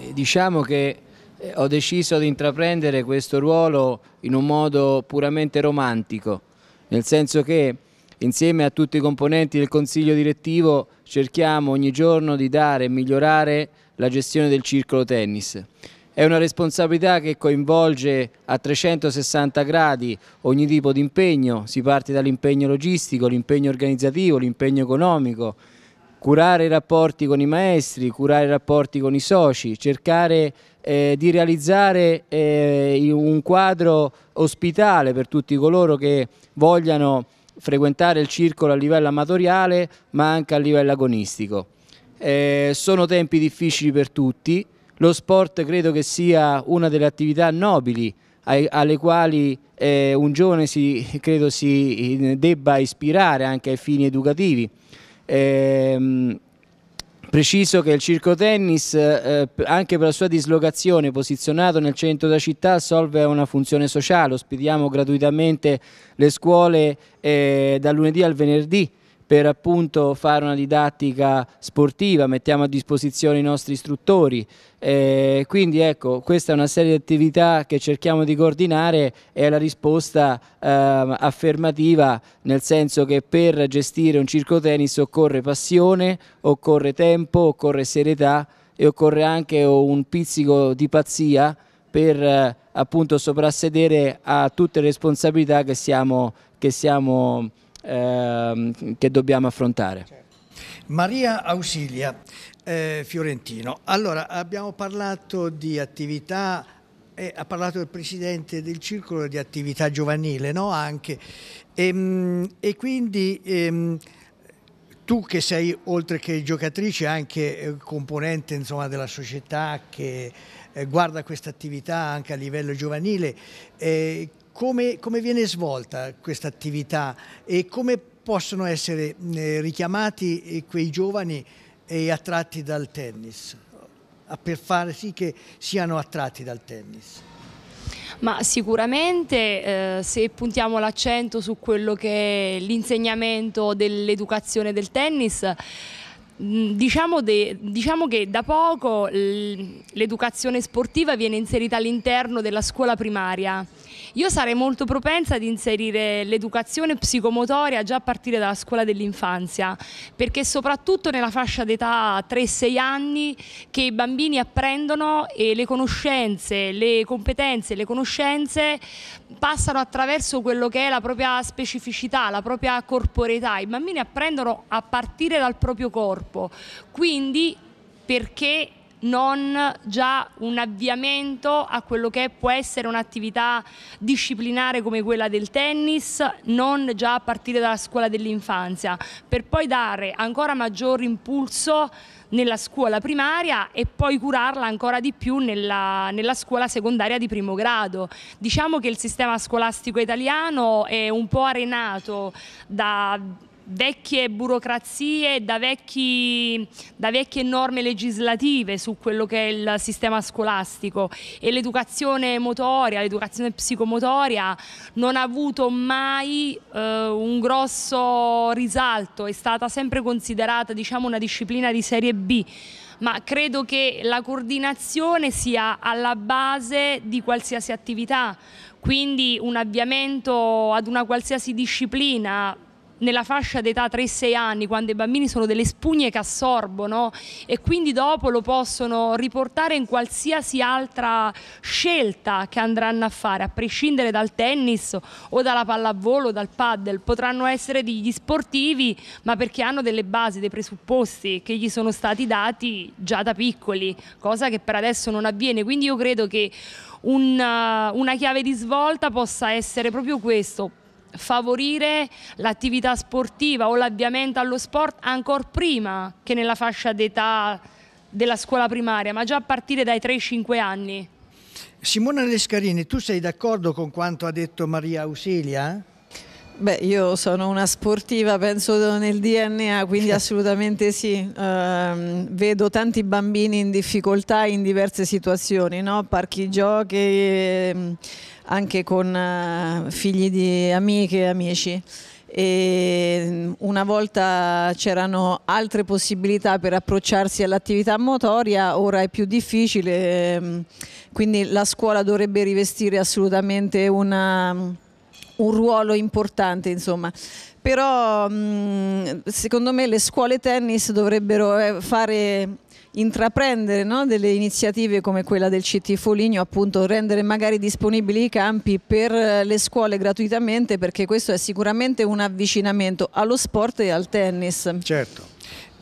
eh, diciamo che eh, ho deciso di intraprendere questo ruolo in un modo puramente romantico, nel senso che insieme a tutti i componenti del Consiglio Direttivo cerchiamo ogni giorno di dare e migliorare la gestione del circolo tennis. È una responsabilità che coinvolge a 360 gradi ogni tipo di impegno, si parte dall'impegno logistico, l'impegno organizzativo, l'impegno economico, curare i rapporti con i maestri, curare i rapporti con i soci, cercare eh, di realizzare eh, un quadro ospitale per tutti coloro che vogliano frequentare il circolo a livello amatoriale ma anche a livello agonistico. Eh, sono tempi difficili per tutti, lo sport credo che sia una delle attività nobili alle quali eh, un giovane si, credo si eh, debba ispirare anche ai fini educativi. Eh, Preciso che il circo tennis, eh, eh, anche per la sua dislocazione, posizionato nel centro della città, assolve una funzione sociale. Ospitiamo gratuitamente le scuole eh, dal lunedì al venerdì per appunto fare una didattica sportiva, mettiamo a disposizione i nostri istruttori. Eh, quindi ecco, questa è una serie di attività che cerchiamo di coordinare e la risposta eh, affermativa nel senso che per gestire un circo tennis occorre passione, occorre tempo, occorre serietà e occorre anche un pizzico di pazzia per eh, appunto soprassedere a tutte le responsabilità che siamo, che siamo Ehm, che dobbiamo affrontare.
Maria Ausilia eh, Fiorentino, allora abbiamo parlato di attività eh, ha parlato il presidente del circolo di attività giovanile, no? Anche. E, ehm, e quindi e, ehm, tu che sei oltre che giocatrice anche eh, componente insomma, della società che eh, guarda questa attività anche a livello giovanile, eh, come, come viene svolta questa attività e come possono essere eh, richiamati eh, quei giovani e attratti dal tennis, per far sì che siano attratti dal tennis?
Ma sicuramente eh, se puntiamo l'accento su quello che è l'insegnamento dell'educazione del tennis, mm, Diciamo, de, diciamo, che da poco l'educazione sportiva viene inserita all'interno della scuola primaria io sarei molto propensa ad inserire l'educazione psicomotoria già a partire dalla scuola dell'infanzia, perché soprattutto nella fascia d'età 3-6 anni che i bambini apprendono e le conoscenze, le competenze, le conoscenze passano attraverso quello che è la propria specificità, la propria corporeità. I bambini apprendono a partire dal proprio corpo, quindi perché non già un avviamento a quello che può essere un'attività disciplinare come quella del tennis, non già a partire dalla scuola dell'infanzia, per poi dare ancora maggior impulso nella scuola primaria e poi curarla ancora di più nella, nella, scuola secondaria di primo grado. Diciamo che il sistema scolastico italiano è un po' arenato da vecchie burocrazie, da, da vecchie norme legislative su quello che è il sistema scolastico e l'educazione motoria, l'educazione psicomotoria non ha avuto mai eh, un grosso risalto, è stata sempre considerata diciamo, una disciplina di serie B ma credo che la coordinazione sia alla base di qualsiasi attività, quindi un avviamento ad una qualsiasi disciplina nella fascia d'età 3-6 anni, quando i bambini sono delle spugne che assorbono e quindi dopo lo possono riportare in qualsiasi altra scelta che andranno a fare, a prescindere dal tennis o dalla pallavolo o dal paddle. Potranno essere degli sportivi, ma perché hanno delle basi, dei presupposti che gli sono stati dati già da piccoli, cosa che per adesso non avviene. Quindi io credo che una, una chiave di svolta possa essere proprio questo, favorire l'attività sportiva o l'avviamento allo sport ancora prima che nella fascia d'età della scuola primaria, ma già a partire dai 3-5 anni.
Simona Lescarini, tu sei d'accordo con quanto ha detto Maria Ausilia? Beh, io sono una sportiva, penso nel
DNA, quindi (laughs) assolutamente sì. Eh, vedo tanti bambini in difficoltà in diverse situazioni, no? parchi giochi, ehm, anche con eh, figli di amiche e amici. Mm, una volta c'erano altre possibilità per approcciarsi all'attività motoria, ora è più difficile, ehm, quindi la scuola dovrebbe rivestire assolutamente una un ruolo importante, insomma. Però mm, secondo me le scuole tennis dovrebbero eh, fare intraprendere no? delle iniziative come quella del CT Foligno, appunto rendere magari disponibili i campi per eh, le scuole gratuitamente perché questo è sicuramente un avvicinamento allo sport e al
tennis. Certo.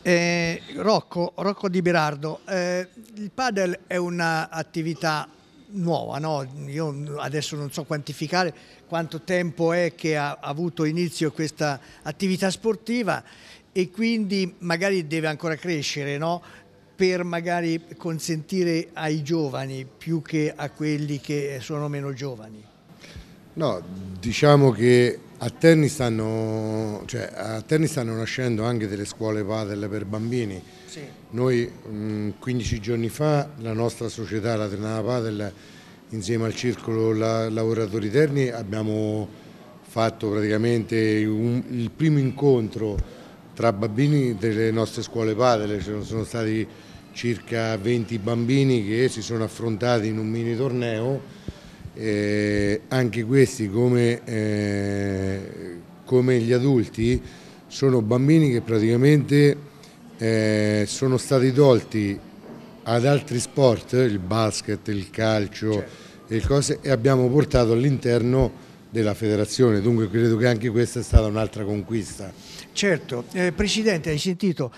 Eh, Rocco, Rocco, Di Berardo, eh, il padel è un'attività nuova, no? io adesso non so quantificare, quanto tempo è che ha avuto inizio questa attività sportiva e quindi magari deve ancora crescere, no? per magari consentire ai giovani più che a quelli che sono meno giovani?
No, diciamo che a Terni stanno, cioè, a Terni stanno nascendo anche delle scuole padel per bambini. Sì. Noi mh, 15 giorni fa la nostra società, la Ternana Padel, insieme al circolo lavoratori terni abbiamo fatto praticamente un, il primo incontro tra bambini delle nostre scuole padre, ci sono stati circa 20 bambini che si sono affrontati in un mini torneo, eh, anche questi come, eh, come, gli adulti sono bambini che praticamente eh, sono stati tolti ad altri sport, il basket, il calcio certo. e cose, e abbiamo portato all'interno della federazione, dunque credo che anche questa è stata un'altra conquista. Certo,
eh, Presidente hai sentito,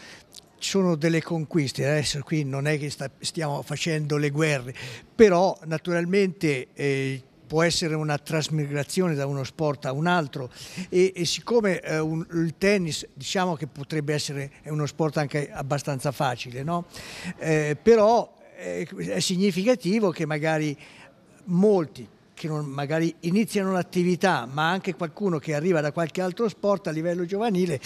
sono delle conquiste, adesso qui non è che sta, stiamo facendo le guerre, però naturalmente eh, può essere una trasmigrazione da uno sport a un altro e, e siccome eh, un, il tennis diciamo che potrebbe essere uno sport anche abbastanza facile, no? eh, però eh, è significativo che magari molti che non, magari iniziano l'attività, ma anche qualcuno che arriva da qualche altro sport a livello giovanile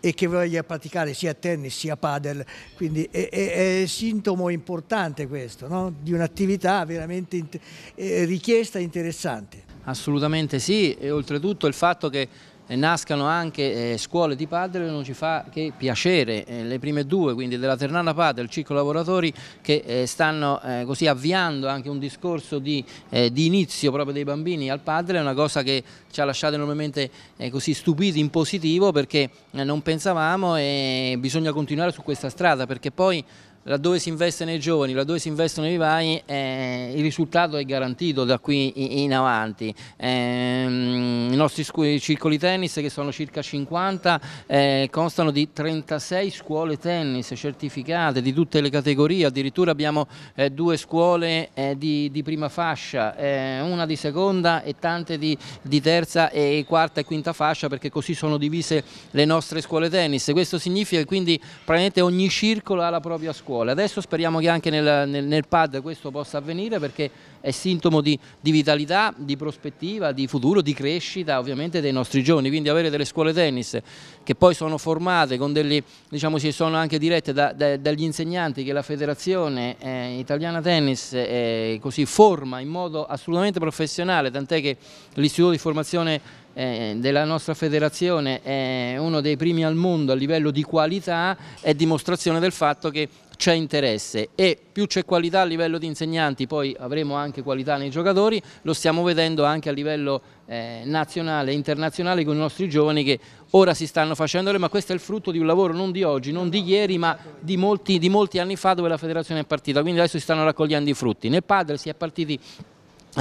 e che voglia praticare sia tennis sia padel, quindi è, è, è sintomo importante questo, no? di un'attività veramente in, eh, richiesta e interessante.
Assolutamente sì, e oltretutto il fatto che nascano anche eh, scuole di padel non ci fa che piacere, eh, le prime due quindi della Ternana Padel, il Circo Lavoratori che eh, stanno eh, così avviando anche un discorso di, eh, di, inizio proprio dei bambini al padel è una cosa che ci ha lasciato enormemente eh, così stupiti in positivo perché non pensavamo e bisogna continuare su questa strada perché poi laddove si investe nei giovani, laddove si investono nei vivai, eh, il risultato è garantito da qui in, avanti. Eh, I nostri circoli tennis, che sono circa 50, eh, constano di 36 scuole tennis certificate di tutte le categorie, addirittura abbiamo eh, due scuole eh, di, di, prima fascia, eh, una di seconda e tante di, di terza e quarta e quinta fascia perché così sono divise le nostre scuole tennis. Questo significa che quindi praticamente ogni circolo ha la propria scuola scuole. Adesso speriamo che anche nel, nel, nel PAD questo possa avvenire perché è sintomo di, di, vitalità, di prospettiva, di futuro, di crescita ovviamente dei nostri giovani, quindi avere delle scuole tennis che poi sono formate, con delle, diciamo, si sono anche dirette da, da, dagli insegnanti che la federazione eh, italiana tennis eh, così forma in modo assolutamente professionale, tant'è che l'istituto di formazione eh, della nostra federazione è uno dei primi al mondo a livello di qualità è dimostrazione del fatto che c'è interesse e più c'è qualità a livello di insegnanti, poi avremo anche qualità nei giocatori, lo stiamo vedendo anche a livello eh, nazionale e internazionale con i nostri giovani che ora si stanno facendo, ma questo è il frutto di un lavoro non di oggi, non di ieri, ma di molti, di molti anni fa dove la federazione è partita, quindi adesso si stanno raccogliendo i frutti. Nel padre si è partiti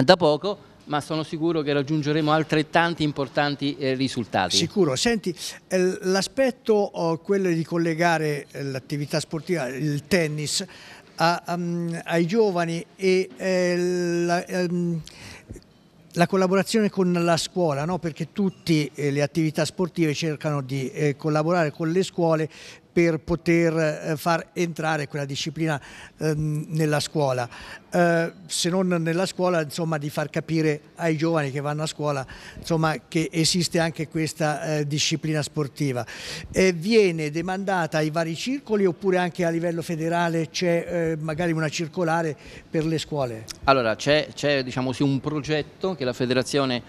da poco, ma sono sicuro che raggiungeremo altrettanti importanti eh, risultati. Sicuro,
senti, eh, l'aspetto oh, quello di collegare eh, l'attività sportiva, il tennis, a, um, ai giovani e eh, la, um, la collaborazione con la scuola, no? perché tutte eh, le attività sportive cercano di collaborare con le scuole per poter eh, far entrare quella disciplina ehm, nella scuola. Eh, se non nella scuola, insomma, di far capire ai giovani che vanno a scuola insomma, che esiste anche questa eh, disciplina sportiva. viene demandata ai vari circoli oppure anche a livello federale c'è magari una circolare per le scuole?
Allora, c'è diciamo, un progetto che la federazione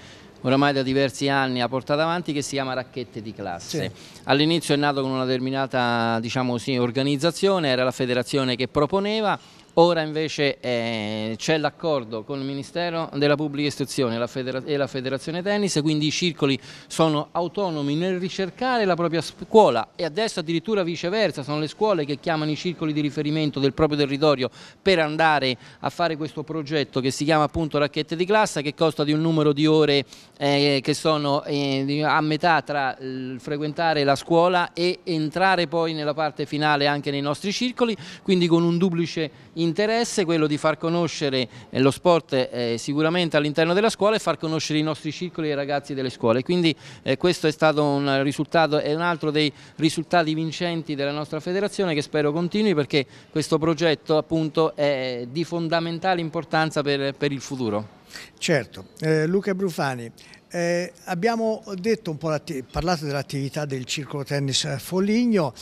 oramai da diversi anni ha portato avanti che si chiama Racchette di Classe. Sì. All'inizio è nato con una determinata diciamo, sì, organizzazione, era la federazione che proponeva, Ora invece eh, c'è l'accordo con il Ministero della Pubblica Istruzione e la Federazione Tennis, quindi i circoli sono autonomi nel ricercare la propria scuola e adesso addirittura viceversa, sono le scuole che chiamano i circoli di riferimento del proprio territorio per andare a fare questo progetto che si chiama appunto racchette di classe che costa di un numero di ore eh, che sono eh, a metà tra il frequentare la scuola e entrare poi nella parte finale anche nei nostri circoli, quindi con un duplice interesse interesse quello di far conoscere eh, lo sport eh, sicuramente all'interno della scuola e far conoscere i nostri circoli ai ragazzi delle scuole. Quindi eh, questo è stato un risultato, è un altro dei risultati vincenti della nostra federazione che spero continui perché questo progetto appunto è di fondamentale importanza per, per il futuro.
Certo, eh, Luca Brufani, eh, abbiamo detto un po parlato dell'attività del circolo tennis eh, Folligno,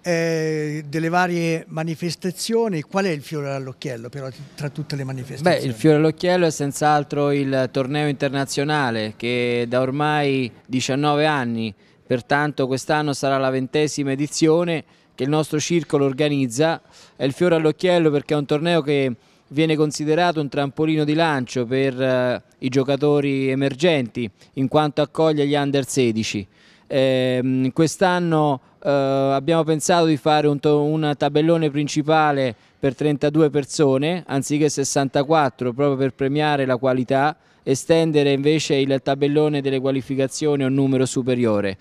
eh, delle varie manifestazioni. Qual è il fiore all'occhiello tra tutte le manifestazioni? Beh, il
fiore all'occhiello è senz'altro il torneo internazionale che da ormai 19 anni, pertanto quest'anno sarà la ventesima edizione che il nostro circolo organizza. È il fiore all'occhiello perché è un torneo che viene considerato un trampolino di lancio per eh, i giocatori emergenti in quanto accoglie gli under 16. Eh, Quest'anno eh, abbiamo pensato di fare un, un, tabellone principale per 32 persone anziché 64 proprio per premiare la qualità, estendere invece il tabellone delle qualificazioni a un numero superiore.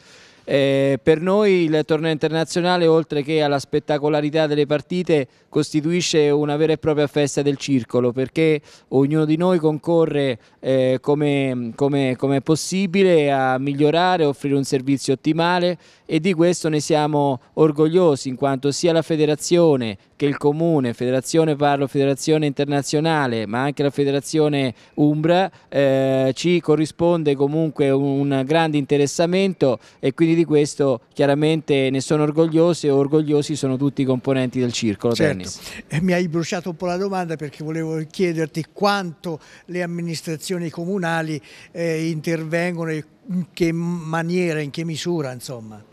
Eh, per noi il torneo internazionale, oltre che alla spettacolarità delle partite, costituisce una vera e propria festa del circolo perché ognuno di noi concorre eh, come, come, come, è possibile a migliorare, offrire un servizio ottimale e di questo ne siamo orgogliosi in quanto sia la federazione che il Comune, Federazione Parlo, Federazione Internazionale, ma anche la Federazione Umbra, eh, ci corrisponde comunque un grande interessamento e quindi di questo chiaramente ne sono orgoglioso e orgogliosi sono tutti i componenti del circolo certo. tennis.
E mi hai bruciato un po' la domanda perché volevo chiederti quanto le amministrazioni comunali eh, intervengono e in che maniera, in che misura insomma.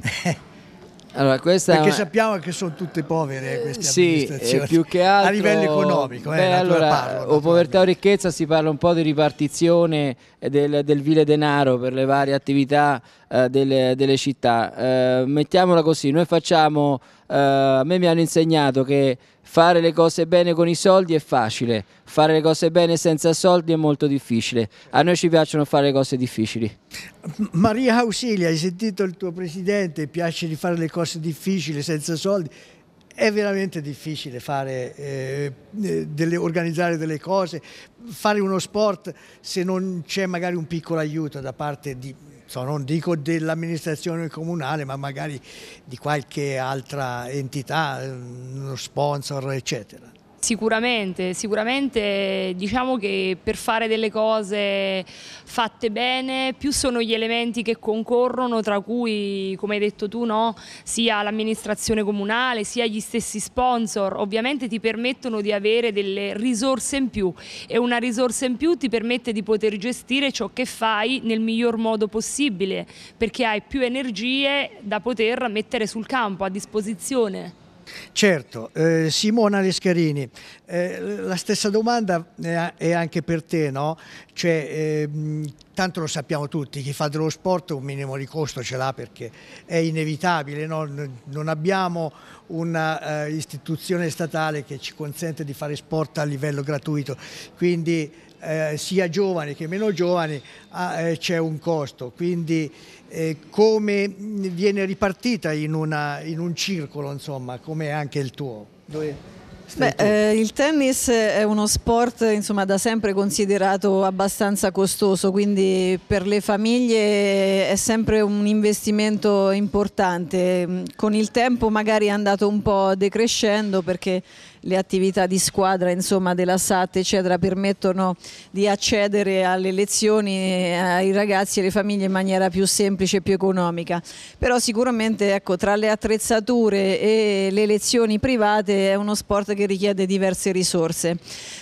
(laughs) Allora, Perché una...
sappiamo che sono tutte povere eh, queste sì, amministrazioni. più che altro... A livello economico, eh, beh, eh, allora,
parlo, o povertà o ricchezza si parla un po' di ripartizione del, del vile denaro per le varie attività eh, delle, delle, città. Eh, mettiamola così, noi facciamo... Eh, a me mi hanno insegnato che Fare le cose bene con i soldi è facile, fare le cose bene senza soldi è molto difficile. A noi ci piacciono fare le cose difficili.
Maria Ausilia, hai sentito il tuo presidente, piace di fare le cose difficili senza soldi? È veramente difficile fare, eh, eh delle, organizzare delle cose, fare uno sport se non c'è magari un piccolo aiuto da parte di so, non dico dell'amministrazione comunale, ma magari di qualche altra entità, uno sponsor, eccetera.
Sicuramente, sicuramente diciamo che per fare delle cose fatte bene più sono gli elementi che concorrono tra cui come hai detto tu no, sia l'amministrazione comunale sia gli stessi sponsor ovviamente ti permettono di avere delle risorse in più e una risorsa in più ti permette di poter gestire ciò che fai nel miglior modo possibile perché hai più energie da poter mettere sul campo a disposizione.
Certo, eh, Simona Lescherini, eh, la stessa domanda eh, è anche per te, no? Cioè, eh, tanto lo sappiamo tutti, chi fa dello sport un minimo di costo ce l'ha perché è inevitabile, no? non abbiamo un'istituzione eh, statale che ci consente di fare sport a livello gratuito, quindi eh, sia giovani che meno giovani eh, c'è un costo, quindi eh, come viene ripartita in, una, in, un circolo, insomma, come anche il tuo? Dove... Beh, eh, il
tennis è uno sport insomma, da sempre considerato abbastanza costoso, quindi per le famiglie è sempre un investimento importante. Con il tempo magari è andato un po' decrescendo perché le attività di squadra insomma, della SAT eccetera, permettono di accedere alle lezioni eh, ai ragazzi e alle famiglie in maniera più semplice e più economica. Però sicuramente ecco, tra le attrezzature e le lezioni private è uno sport che richiede diverse risorse.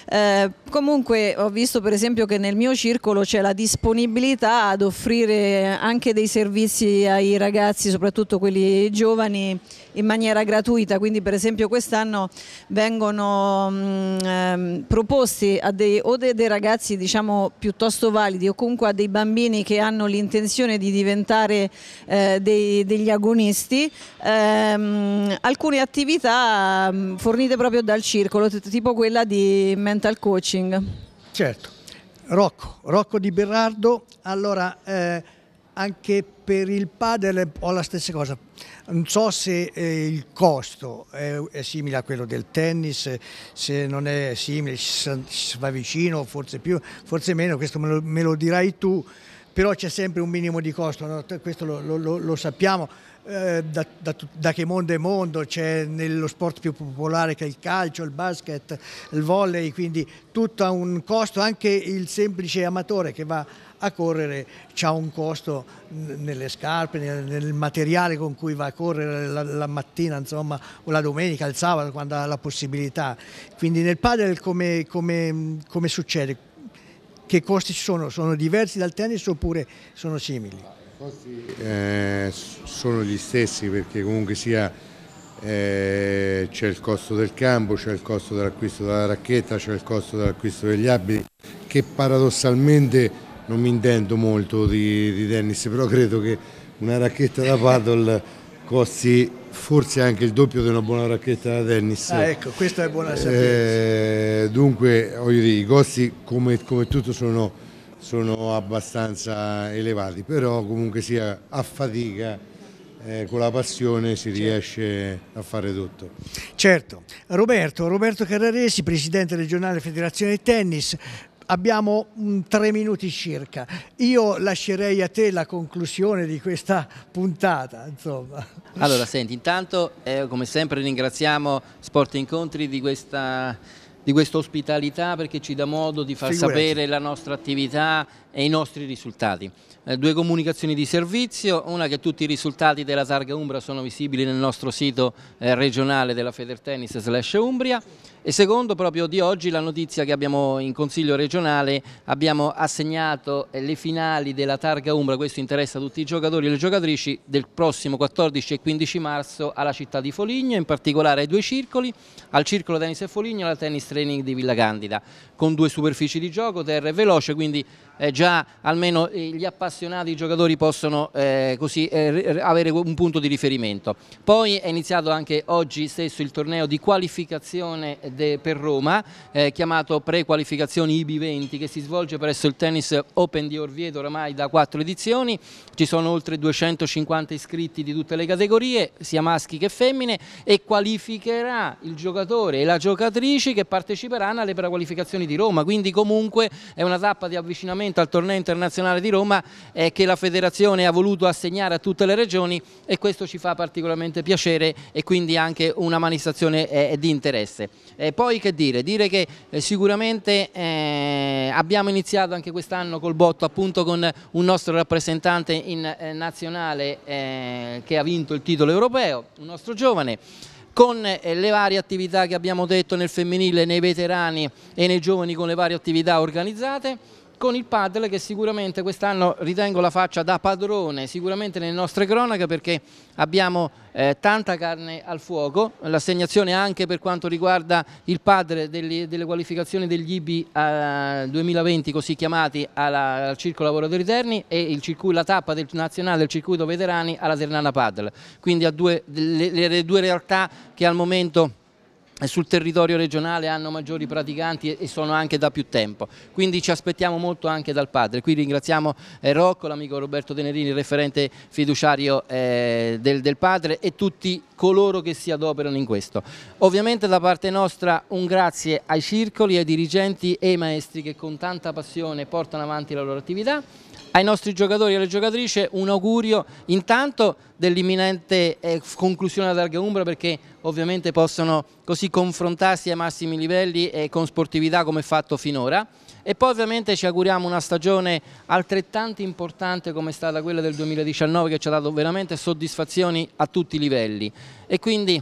Eh, comunque ho visto per esempio che nel mio circolo c'è la disponibilità ad offrire anche dei servizi ai ragazzi, soprattutto quelli giovani, in maniera gratuita, quindi per esempio quest'anno vengono vengono mh, mm, ehm, proposti a dei, o dei, dei ragazzi diciamo, piuttosto validi o comunque a dei bambini che hanno l'intenzione di diventare eh, dei, degli agonisti ehm, alcune attività mh, mm, fornite proprio dal circolo tipo quella di mental coaching
certo Rocco, Rocco Di Berrardo, allora eh, anche per il padel ho la stessa cosa, non so se eh, il costo è, è, simile a quello del tennis, se non è simile, si va vicino, forse più, forse meno, questo me lo, me lo dirai tu, però c'è sempre un minimo di costo, no? questo lo, lo, lo sappiamo. Eh, da, da, da, che mondo è mondo, c'è nello sport più popolare che è il calcio, il basket, il volley, quindi tutto ha un costo, anche il semplice amatore che va a correre ha un costo nelle scarpe, nel, nel, materiale con cui va a correre la, la, mattina insomma, o la domenica, il sabato quando ha la possibilità. Quindi nel padel come, come, come succede? Che costi ci sono? Sono diversi dal tennis oppure sono simili?
costi eh, sono gli stessi perché comunque sia eh, c'è il costo del campo, c'è il costo dell'acquisto della racchetta, c'è il costo dell'acquisto degli abiti che paradossalmente non mi intendo molto di, di tennis, (laughs) però credo che una racchetta da paddle costi forse anche il doppio di una buona racchetta da tennis. Ah, ecco, questa è buona eh, sapienza. Eh, dunque, dire, i costi come, come tutto sono sono abbastanza elevati, però comunque sia a fatica eh, con la passione si riesce a fare tutto.
Certo. Roberto, Roberto Carraresi, Presidente regionale Federazione Tennis, abbiamo tre minuti circa. Io lascerei a te la conclusione di questa puntata. Insomma.
Allora,
senti, intanto eh, come sempre ringraziamo Sport Incontri di questa di questa ospitalità perché ci dà modo di far Figurati. sapere la nostra attività e i nostri risultati. Eh, due comunicazioni di servizio, una che tutti i risultati della targa Umbra sono visibili nel nostro sito eh, regionale della Federtennis slash Umbria e secondo proprio di oggi la notizia che abbiamo in Consiglio regionale, abbiamo assegnato le finali della Targa Umbra, questo interessa tutti i giocatori e le giocatrici, del prossimo 14 e 15 marzo alla città di Foligno, in particolare ai due circoli, al circolo tennis e Foligno e al tennis training di Villa Candida con due superfici di gioco, terra e veloce, quindi eh, già almeno eh, gli appassionati i giocatori possono eh, così, eh, avere un punto di riferimento. Poi è iniziato anche oggi stesso il torneo di qualificazione per Roma, eh, chiamato pre-qualificazioni IB20, che si svolge presso il Tennis Open di Orvieto oramai da quattro edizioni, ci sono oltre 250 iscritti di tutte le categorie, sia maschi che femmine, e qualificherà il giocatore e la giocatrice che parteciperanno alle pre-qualificazioni Nazioni di Roma, quindi comunque è una tappa di avvicinamento al torneo internazionale di Roma eh, che la federazione ha voluto assegnare a tutte le regioni e questo ci fa particolarmente piacere e quindi anche una manifestazione eh, eh di interesse. Eh, poi che dire? Dire che eh, sicuramente eh, abbiamo iniziato anche quest'anno col botto appunto con un nostro rappresentante in nazionale che ha vinto il titolo europeo, un nostro giovane con eh, le varie attività che abbiamo detto nel femminile, nei veterani e nei giovani con le varie attività organizzate con il padel che sicuramente quest'anno ritengo la faccia da padrone, sicuramente nelle nostre cronache perché abbiamo eh, tanta carne al fuoco, l'assegnazione anche per quanto riguarda il padre delle, delle qualificazioni degli IBI eh, 2020 così chiamati alla, al circo lavoratori terni e il circuito, la tappa del nazionale del circuito veterani alla Ternana Padel, quindi a due, le, le due realtà che al momento sul territorio regionale hanno maggiori praticanti e sono anche da più tempo, quindi ci aspettiamo molto anche dal padre. Qui ringraziamo eh, Rocco, l'amico Roberto Tenerini, il referente fiduciario eh, del, padre e tutti coloro che si adoperano in questo. Ovviamente da parte nostra un grazie ai circoli, ai dirigenti e ai maestri che con tanta passione portano avanti la loro attività ai nostri giocatori e alle giocatrici un augurio intanto dell'imminente eh, conclusione della Targa Umbra perché ovviamente possono così confrontarsi ai massimi livelli e con sportività come fatto finora e poi ovviamente ci auguriamo una stagione altrettanto importante come è stata quella del 2019 che ci ha dato veramente soddisfazioni a tutti i livelli e quindi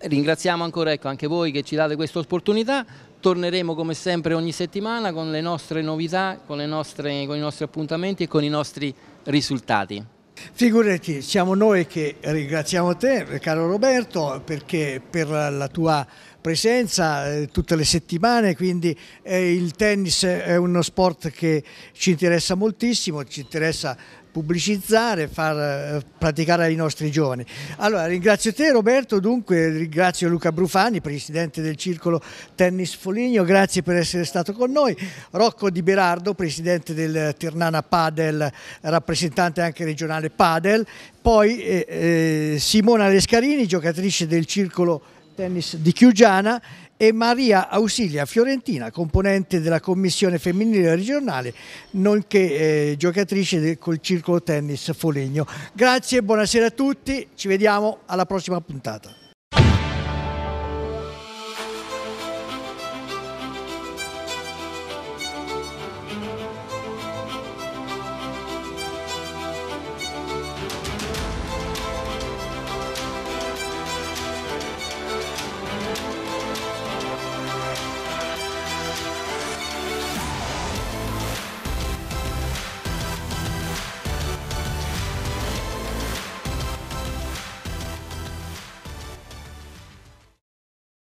ringraziamo ancora ecco, anche voi che ci date questa opportunità torneremo come sempre ogni settimana con le nostre novità, con, le nostre, con i nostri appuntamenti e con i nostri risultati.
Figurati, siamo noi che ringraziamo te, caro Roberto, perché per la tua presenza eh, tutte le settimane, quindi eh, il tennis è uno sport che ci interessa moltissimo, ci interessa pubblicizzare e far eh, praticare ai nostri giovani. Allora ringrazio te Roberto, dunque ringrazio Luca Brufani, presidente del circolo Tennis Foligno, grazie per essere stato con noi, Rocco Di Berardo, presidente del Tirnana Padel, rappresentante anche regionale Padel, poi eh, eh Simona Lescarini, giocatrice del circolo Tennis di Chiugiana e Maria Ausilia Fiorentina, componente della commissione femminile regionale, nonché eh, giocatrice del, col circolo tennis Folegno. Grazie, buonasera a tutti, ci vediamo alla prossima puntata.